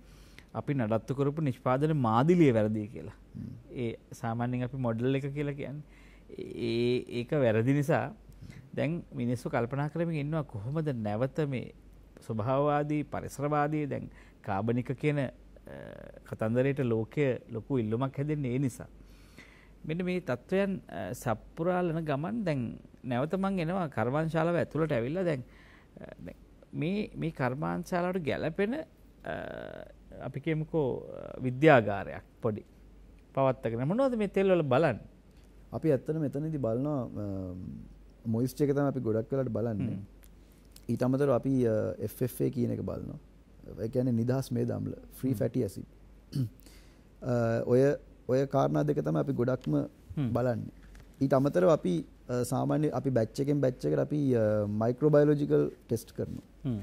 අපි නඩත්තු කරපු නිෂ්පාදන මාදිලිය වැරදි කියලා. ඒ සාමාන්‍යයෙන් අපි මොඩල් එක කියලා කියන්නේ. ඒ ඒක වැරදි නිසා දැන් මිනිස්සු කල්පනා කරමින් ඉන්නවා කොහොමද නැවත මේ ස්වභාවවාදී පරිසරවාදී දැන් කාබනික කියන කතන්දරයට ලෝකය ලොකු ඉල්ලුමක් හැදෙන්නේ ඒ නිසා. මෙන්න මේ තත්ත්වයන් සප්පුරාලන ගමන් දැන් නැවත මං එනවා කර්මාන්ශාලාව ඇතුළට ඇවිල්ලා දැන් මේ මේ කර්මාන්ශාලාවට ගැළපෙන අපි කියමුකෝ විද්‍යාගාරයක් පොඩි පවත්තගෙන මොනවද මේ තෙල් වල බලන්නේ? අපි ඇත්තට මෙතනදී බලනවා මොයිස්චර් එක තමයි අපි ගොඩක් වෙලාට බලන්නේ. ඊට අමතර අපි Fේ කියන එක බලනවා ගැන නිදහස් මේ දම්ල ෆ්‍රී ෆැටි ඇසි ඔය ඔය කාරණා දෙක තම අපි ගොඩක්ම බලන්න ඊට අමතර අපි සාමාන්‍ය අපි බැච්චකෙන් බැච්චකට අපි මයික්‍රෝබයිලෝජිකල් ටෙස්ට් කරනවා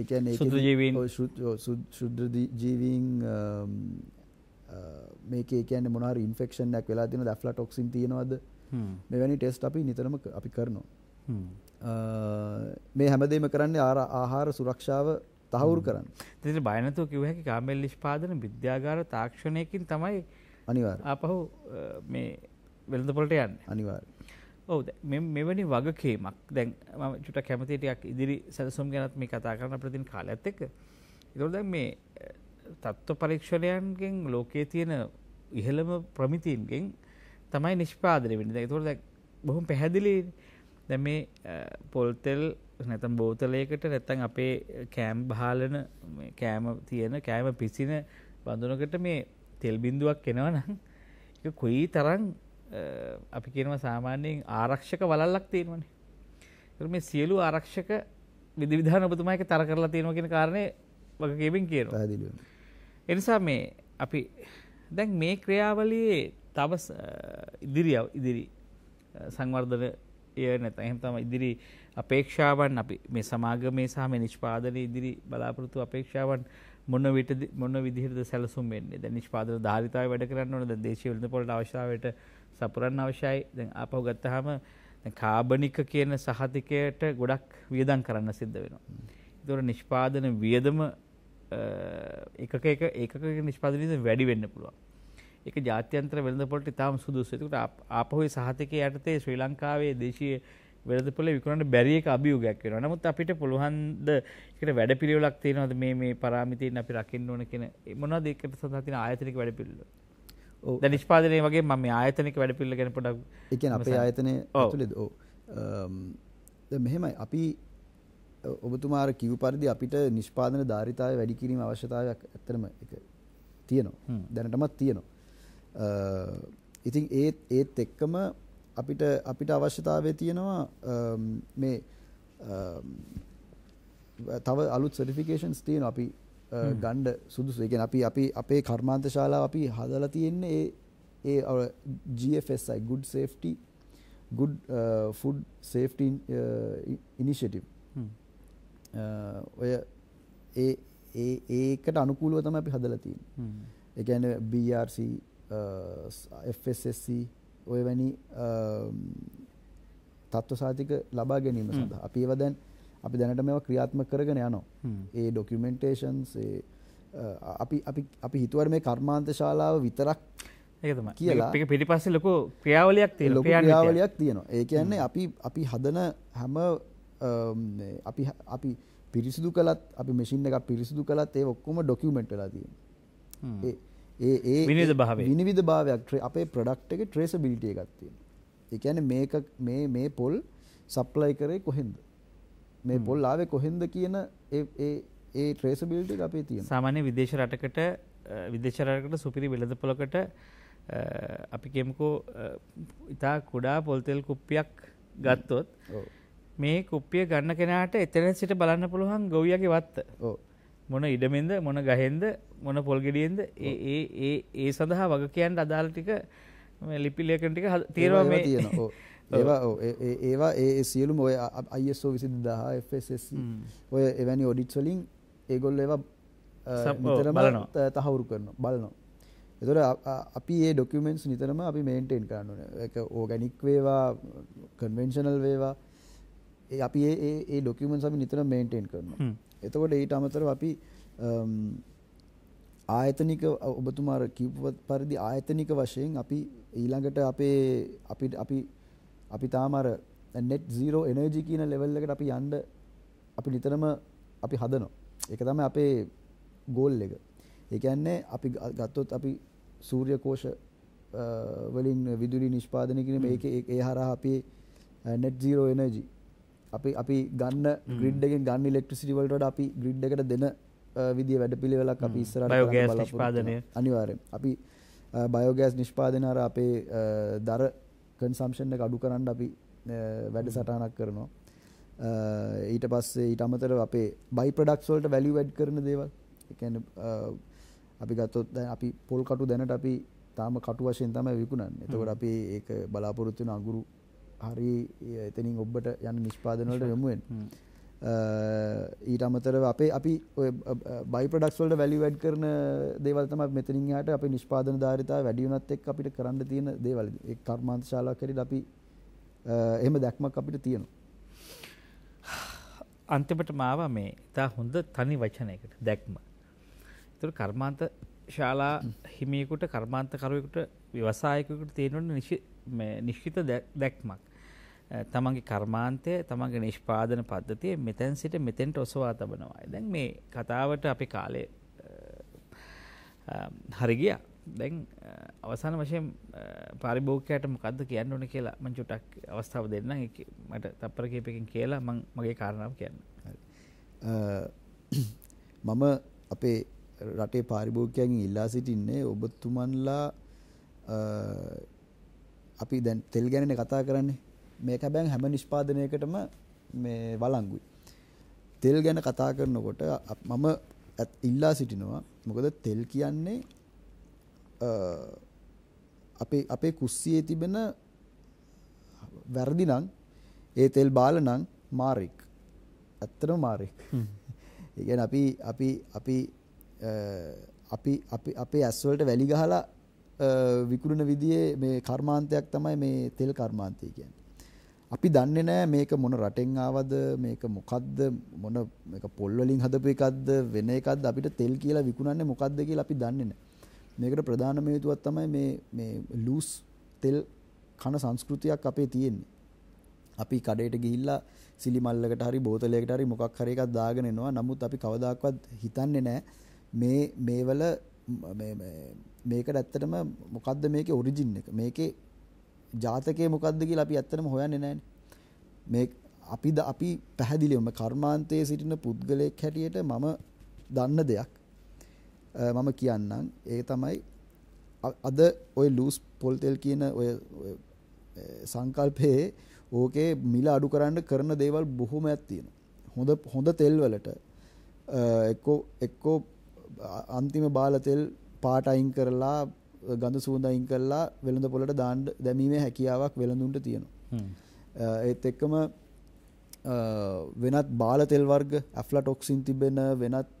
ඒ ශුද්‍රජීවීන් ජීවීන් මේක කියන මොනාර ඉන්ෆෙක්ෂන් ැක් වෙලා තින දැෆ්ලා ටොක්සින් තියෙනවද මෙවැනි ටෙස්ට අපි නිතරම අපි කරනවා මේ හැමදේම කරන්නේ ආහාර සුරක්ෂාව තහවුරු කරන්න. ඉතින් බය නැතුව කිව්ව හැකි කාමෙල් නිෂ්පාදන විද්‍යාගාර තාක්ෂණයකින් තමයි අනිවාර්ය. ආපහු මේ වෙළඳ පොළට යන්නේ. අනිවාර්ය. ඔව් දැන් මෙවැනි වගකීමක් දැන් මම චුට්ටක් කැමතියි ටිකක් ඉදිරි සැලසුම් ගැනත් මේ කතා කරන්න අපිට තියෙන කාලයත් එක්ක. ඒතකොට දැන් මේ තත්ත්ව පරීක්ෂණයන්ගෙන් ලෝකයේ තියෙන ඉහළම ප්‍රමිතීන්ගෙන් තමයි නිෂ්පාදනය වෙන්නේ. දැන් ඒතකොට දැන් බොහොම පැහැදිලියි දැ මේ පොල්තෙල් නැතම් බෝතලයකට නැත්තන් අපේ කෑම් භාලන කෑම තියෙන කෑම පිසින බඳුනකට මේ තෙල් බින්දුවක් කෙනවනම් කොයි තරන් අපි කියනව සාමාන්‍යයෙන් ආරක්ෂක වලල්ලක් තියෙනවන මේ සියලු ආරක්ෂක විදිවිධාන ඔබතුමායක තර කරලා තියෙනව කියෙන කාරණය වගේබෙන් කියනවා එනිසා මේ අපි දැන් මේ ක්‍රියාවලයේ තවස් ඉදිරිියාව ඉදිරි සංවර්ධන එය නැත්නම් එහෙම තමයි ඉදිරි අපේක්ෂාවන් අපි මේ සමාගමේ සහ මේ නිෂ්පාදනයේ ඉදිරි බලාපොරොත්තු අපේක්ෂාවන් මොන විට මොන විදිහටද සැලසුම් වෙන්නේ දැන් නිෂ්පාදන ධාරිතාවය වැඩ කරන්න ඕන දැන් දේශීය වෙළඳ පොළට අවශ්‍යතාවයට සපුරන්න අවශ්‍යයි දැන් ආපහු ගත්තාම දැන් කාබනික කියන සහතිකයට ගොඩක් වියදම් කරන්න සිද්ධ වෙනවා. ඒතොර නිෂ්පාදන වියදම එකක එක එකක නිෂ්පාදනයේ වැඩි වෙන්න පුළුවන්. ඒක ජාත්‍යන්තර වෙළඳපොලට ඉතාම සුදුසු. ඒකට ආපහු සහතිකයේ යටතේ ශ්‍රී ලංකාවේ දේශීය වෙළඳපොල විකුණන්න බැරි එක අභියෝගයක් වෙනවා. නමුත් අපිට පුළුවන්ද ඒකට වැඩපිළිවෙලක් තියනවාද මේ මේ පාරාමිතීන් අපි රකින්න ඕන කියන මොනවද ඒකට සඳහා තියෙන ආයතනික වැඩපිළිවෙල? ඔව්. දැන් නිෂ්පාදනයේ වගේ මම මේ ආයතනික වැඩපිළිවෙල ගැන පොඩ්ඩක් ඒ කියන්නේ අපේ ආයතනයේ ඇතුළේද? ඔව්. දැන් මෙහෙමයි අපි ඔබතුමාර කිව් පරිදි අපිට නිෂ්පාදන ධාරිතාව වැඩි කිරීම අවශ්‍යතාවයක් ඇත්තරම එක තියෙනවා දැනටමත් තියෙනවා ඉතින් ඒත් ඒත් එක්කම අපිට අපිට අවශ්‍යතාවය තියෙනවා මේ තව අලුත් සර්ටිෆිකේෂන්ස් තියෙන අපි ගණ්ඩ සුදුසු එකෙන් අපි අපි අපේ කර්මාන්ත ශාලා අපි හදල තියෙන්නේ ඒ ඒ GFSI good safety good uh, food safety uh, initiative ඔය ඒ ඒකට අනුකූලව තම අපි හදල තියෙන එකන BRC FSSC ඔය වැනි තත්ත්ව සාතික ලබා ගැනීම සඳහා අපි ඒවා දැන් අපි දැනට මේවා ක්‍රියාත්මක කරගෙන යනවා. ඒ ડોකියුමෙන්ටේෂන්ස් ඒ අපි අපි අපි හිතුවට මේ කර්මාන්ත ශාලාව විතරක් ඒක තමයි. කියලා ඒක පිටිපස්සේ ලොකු ක්‍රියාවලියක් තියෙනවා. ලොකු ක්‍රියාවලියක් තියෙනවා. ඒ කියන්නේ අපි අපි හදන හැම අපි අපි පිරිසිදු කළත් අපි මැෂින් එකක් පිරිසිදු කළත් ඒ ඔක්කොම ડોකියුමන්ට් වෙලා තියෙනවා. ඒ ඒ ඒ විනිවිද භාවය විනිවිද භාවයක් අපේ ප්‍රොඩක්ට් එකේ ට්‍රේසබිලිටි එකක් තියෙනවා ඒ කියන්නේ මේක මේ මේ පොල් සප්ලයි කරේ කොහෙන්ද මේ පොල් ආවේ කොහෙන්ද කියන ඒ ඒ ඒ ට්‍රේසබිලිටි එක අපේ තියෙනවා සාමාන්‍ය විදේශ රටකට විදේශ රටකට සුපිරි වෙළඳපොළකට අපි කියමුකෝ ඉතා කුඩා පොල් තෙල් කුප්පියක් ගත්තොත් මේ කුප්පිය ගන්න කෙනාට එතන සිට බලන්න පුළුවන් ගොවියගේ වත්ත. ඔව්. මොන ඉඩමෙන්ද මොන ගහෙන්ද මොන පොල්ගෙඩියෙන්ද ඒ ඒ ඒ සඳහා වග කියන්ට අදාළ ටික ලිපිලේකටික තේරවා මේ තියෙන ඒවා ඒවා ඒ සියලුම ඔය අයිSO විසි දහ Fස් ඔය එවැනි ඔඩිට්ස්වලින් ඒගොල් ඒවා නිතරම තහවුරු කරන බලනවා එතොට අපි ඒ ඩොකමෙන්ස් නිතරම අපි මේන්ටෙන් කරන්න එක ඕගැනික් වේවා කන්වෙන්ශනල් වේවා අපි ඒ ඩොකමෙන්ස් අපි නිතර මේන්ටෙන් කරනවා එතකොට ඊට අමතරව අපි ආයතනික ඔබතුමාර කිව්වත් පරිදි ආයතනික වශයෙන් අපි ඊළඟට අපේ අපි අපි අපි තාම අර net zero energy කියන level එකට අපි යන්න අපි නිතරම අපි හදනවා. ඒක තමයි අපේ goal එක. ඒ කියන්නේ අපි ගත්තොත් අපි සූර්ය කෝෂ වලින් විදුලි නිෂ්පාදනය කිරීම ඒකේ ඒ හරහා අපි net zero energy අපි අපි ගන්න ග්‍රිඩ් එකෙන් ගන්න ඉලෙක්ට්‍රිසිටි වලට වඩා අපි ග්‍රිඩ් එකට දෙන විදිය වැඩපිළිවෙලක් අපි ඉස්සරහට බයෝගෑස් නිෂ්පාදනය අනිවාර්යෙන් අපි බයෝගෑස් නිෂ්පාදනය අර අපේ දර කන්සම්ප්ෂන් එක අඩු කරන්න අපි වැඩසටහනක් කරනවා ඊට පස්සේ ඊට අමතරව අපේ බයි ප්‍රොඩක්ට්ස් වලට වැලියු ඇඩ් කරන දේවල් ඒ කියන්නේ අපි ගත්තොත් දැන් අපි පොල් කටු දැනට අපි තාම කටු වශයෙන් තමයි විකුණන්නේ. එතකොට අපි ඒක බලාපොරොත්තු වෙන අඟුරු හරි එතනින් ඔබට යන නිෂ්පාදනවලට යොමුුවෙන් ඊට අමතරව අපේ අපි බයි ප්‍රඩක්ස්වල්ට වැලි වැඩ් කරන දේවල්තම මෙතනින්ට අපි නිෂ්පාදන ධාරිතා වැඩියුනත් එක් අපිට කරන්න තියෙන දේවල කර්මාන්ත ශාලා කරට අපි එහෙම දැක්මක් අපිට තියෙනවා අන්තිමට මාව මේ ඉතා හොඳ තනි වචනයකට දැක්ම. තුර කර්මාන්ත ශාලා හිමියකුට කර්මාන්තකරුවෙකුට ව්‍යවසායකුට තියෙනට නිශ්ිත දැක්මක්. තමන්ගේ කර්මාන්තය තමන්ගේ නිෂ්පාදන පද්ධතිය මෙතැන් සිට මෙතෙන්ට ඔසවා තබනවා. දැන් මේ කතාවට අපි කාලය හරිගිය දැන් අවසාන වශයෙන් පරිභෝගකයට මොකක්ද කියන්න ඕන කියලා මං චුටක් අවස්ථාව දෙන්න මට තප්පර කීපකින් කියලා මං මගේ කාරණාව කියන්න. මම අපේ රටේ පාරිභෝගකයන් ඉල්ලා සිටින්නේ ඔබතුමන්ලා අපි දැන් තෙල් ගැනනේ කතා කරන්නේ මේක හැබැයි හැම නිෂ්පාදනයකටම මේ වළංගුයි. තෙල් ගැන කතා කරනකොට මම ඉල්ලා සිටිනවා මොකද තෙල් කියන්නේ අපේ අපේ කුස්සියේ තිබෙන වැරදි නම් ඒ තෙල් බාල නම් මාරෙක්. ඇත්තටම මාරෙක්. ඒ කියන්නේ අපි අපි අපි අපි අපි අපේ ඇස්වලට වැලි ගහලා විකුණන විදිහේ මේ කර්මාන්තයක් තමයි මේ තෙල් කර්මාන්තය කියන්නේ. අපි දන්නේ නෑ මේක මොන රටෙන් ආවද මේක මොකද්ද මොන මේක පොල් වලින් හදපු එකක්ද වෙන එකක්ද අපිට තෙල් කියලා විකුණන්නේ මොකද්ද කියලා අපි දන්නේ නෑ මේකට ප්‍රධානම හේතුවක් තමයි මේ මේ ලූස් තෙල් කන සංස්කෘතියක් අපේ තියෙන්නේ අපි කඩේට ගිහිල්ලා සිලි මල්ලකට හරි බෝතලයකට හරි මොකක් හරි එකක් දාගෙන එනවා නමුත් අපි කවදාකවත් හිතන්නේ නෑ මේ මේවල මේකට ඇත්තටම මොකක්ද මේකේ ඔරිජින් එක මේකේ ජාතකයේ මොකද්ද කියලා අපි ඇත්තටම හොයන්නේ නැහැනේ. මේ අපි අපි පැහැදිලිවම කර්මාන්තයේ සිටින පුද්ගලයෙක් හැටියට මම දන්න දෙයක් මම කියන්නම්. ඒක තමයි අද ඔය ලූස් පොල් තෙල් කියන ඔය සංකල්පයේ ඕකේ මිල අඩු කරන්න කරන දේවල් බොහොමයක් තියෙනවා. හොඳ හොඳ තෙල් වලට එක්කෝ එක්කෝ අන්තිම බාල තෙල් පාට අයින් කරලා ගඳ සූඳ අයින් කරලා වෙළඳ පොළට දාන්න දැමීමේ හැකියාවක් වෙළඳුන්ට තියෙනවා ඒත් එක්කම වෙනත් බාල තෙල් වර්ග ඇෆ්ලටොක්සින් තිබෙන වෙනත්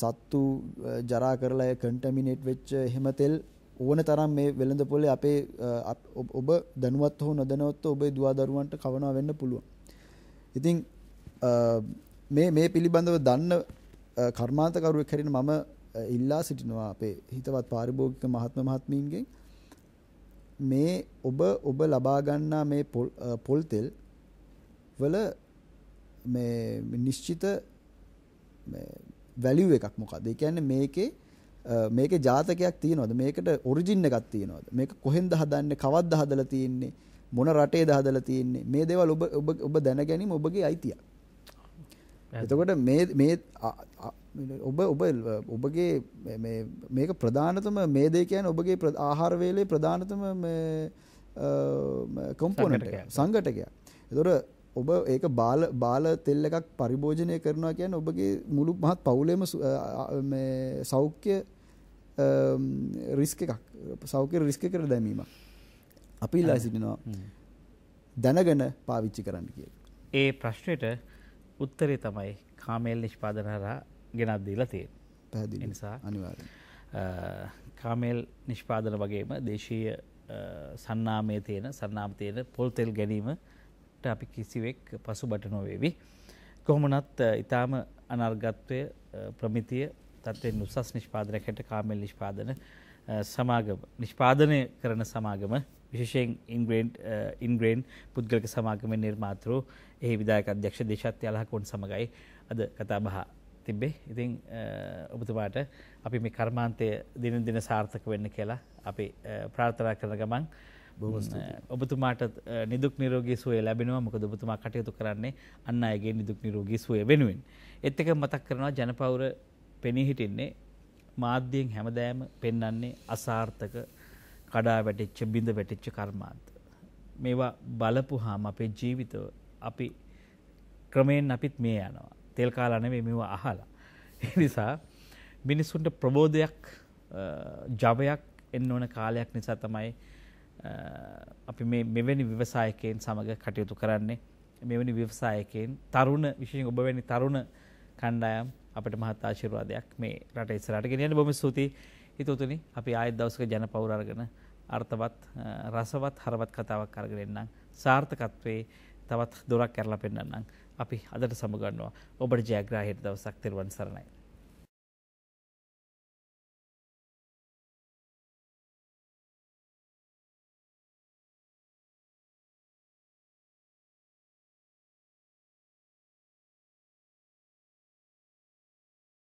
සත්තු ජරා කරලා කන්ටමිනේට් වෙච්ච එහෙම තෙල් ඕන තරම් මේ වෙළඳ පොලේ අපේ ඔබ දැනුවත් හෝ නොදැනුවත්ව ඔබේ දුවා දරුවන්ට කවනවා වෙන්න පුළුවන්. ඉතින් මේ මේ පිළිබඳව දන්න කර්මාන්තකරුවෙක් හැරෙන මම ඉල්ලා සිටිනවා අපේ හිතවත් පාරිභෝගික මහත්ම මහත්මීන්ගෙන් මේ ඔබ ඔබ ලබා ගන්නා මේ පොල් තෙල් වල මේ නිශ්චිත මේ වැලියු එකක් මොකක්ද? ඒ කියන්නේ මේකේ මේකේ ජාතකයක් තියනවාද? මේකට ඔරිජින් එකක් තියනවාද? මේක කොහෙන්ද හදන්නේ? කවද්ද හදලා තියෙන්නේ? මොන රටේද හදලා තියෙන්නේ? මේ දේවල් ඔබ ඔබ ඔබ දැන ගැනීම ඔබගේ අයිතියක්. එතකොට මේ මේ ඔබ ඔබ ඔබගේ මේක ප්‍රධානතම මේ දේ කියන්නේ ඔබගේ ආහාර වේලේ ප්‍රධානතම කොම්පොනන්ට් එක සංඝටකය. ඒතොර ඔබ ඒක බාල බාල තෙල් එකක් පරිභෝජනය කරනවා කියන්නේ ඔබගේ මුළු මහත් පවුලේම මේ සෞඛ්‍ය රිස්ක් එකක්. සෞඛ්‍ය රිස්ක් එකට දැමීමක්. අපි ඉල්ලා සිටිනවා දැනගෙන පාවිච්චි කරන්න කියලා. ඒ ප්‍රශ්නෙට උත්තරේ තමයි කාමේල් නිෂ්පාදන හරහා ගෙනත්දීලා තිය නිසා අනිවාර කාමේල් නිෂ්පාදන වගේම දේශීය සන්නාමය තියෙන සන්නාම් තියෙන පොල්තෙල් ගැනීමට අපි කිසිවෙක් පසු බට නොවේවි. කොහොමනත් ඉතාම අනර්ගත්වය ප්‍රමිතිය තත්වෙන් උසස් නිෂ්පාදනකට කාමෙල් නිෂ්පාදන සමාගම නිෂ්පාදනය කරන සමාගම විශෂයෙන් ඉන්ග්‍රේන්් ඉන්ග්‍රේන් පුද්ගලක සමාගමෙන් නිර්මාතරු එහි විදායක අධ්‍යක්ෂ දේශත් යලහකොන් සමඟයි අද කතාබහා තිබ්බේ ඉතින් ඔබතුමාට අපි මේ කර්මාන්තය දින දින සාර්ථක වෙන්න කියලා අපි ප්‍රාර්ථනා කරන ගමන් ඔබතුමාට නිදුක් නිරෝගී සුවය ලැබෙනවා මොකද ඔබතුමා කටයුතු කරන්නේ අන් අයගේ නිදුක් නිරෝගී සුවය වෙනුවෙන් ඒත් එක මතක් කරනවා ජනපෞර පෙනී හිටින්නේ මාධ්‍යයෙන් හැමදාම පෙන්වන්නේ අසාර්ථක කඩා වැටිච්ච බිඳ වැටිච්ච කර්මාන්ත මේවා බලපුවාම අපේ ජීවිතව අපි ක්‍රමයෙන් අපිත් මේ යනවා තෙල් කාලා නෙමෙයි මෙව අහලා. ඒ නිසා මිනිස්සුන්ට ප්‍රබෝධයක් ජවයක් එන්න ඕන කාලයක් නිසා තමයි අපි මේ මෙවැනි ව්‍යවසායකයන් සමග කටයුතු කරන්නේ. මෙවැනි ව්‍යවසායකයන් තරුණ විශේෂයෙන් ඔබ වැනි තරුණ කණ්ඩායම් අපිට මහත් ආශිර්වාදයක් මේ රට ඉස්සරහට ගෙනියන්න බොහොම ස්තුතියි. හිතතුනි අපි ආයෙත් දවසක ජනපෞර අරගෙන අර්ථවත් රසවත් හරවත් කතාවක් අරගෙන එන්නම්. සාර්ථකත්වයේ තවත් දොරක් ඇරලා පෙන්නන්නම්. අපි අදට සමගන්නවා ඔබට ජයග්‍රාහිර දවසක් තෙරුවන් සරණයි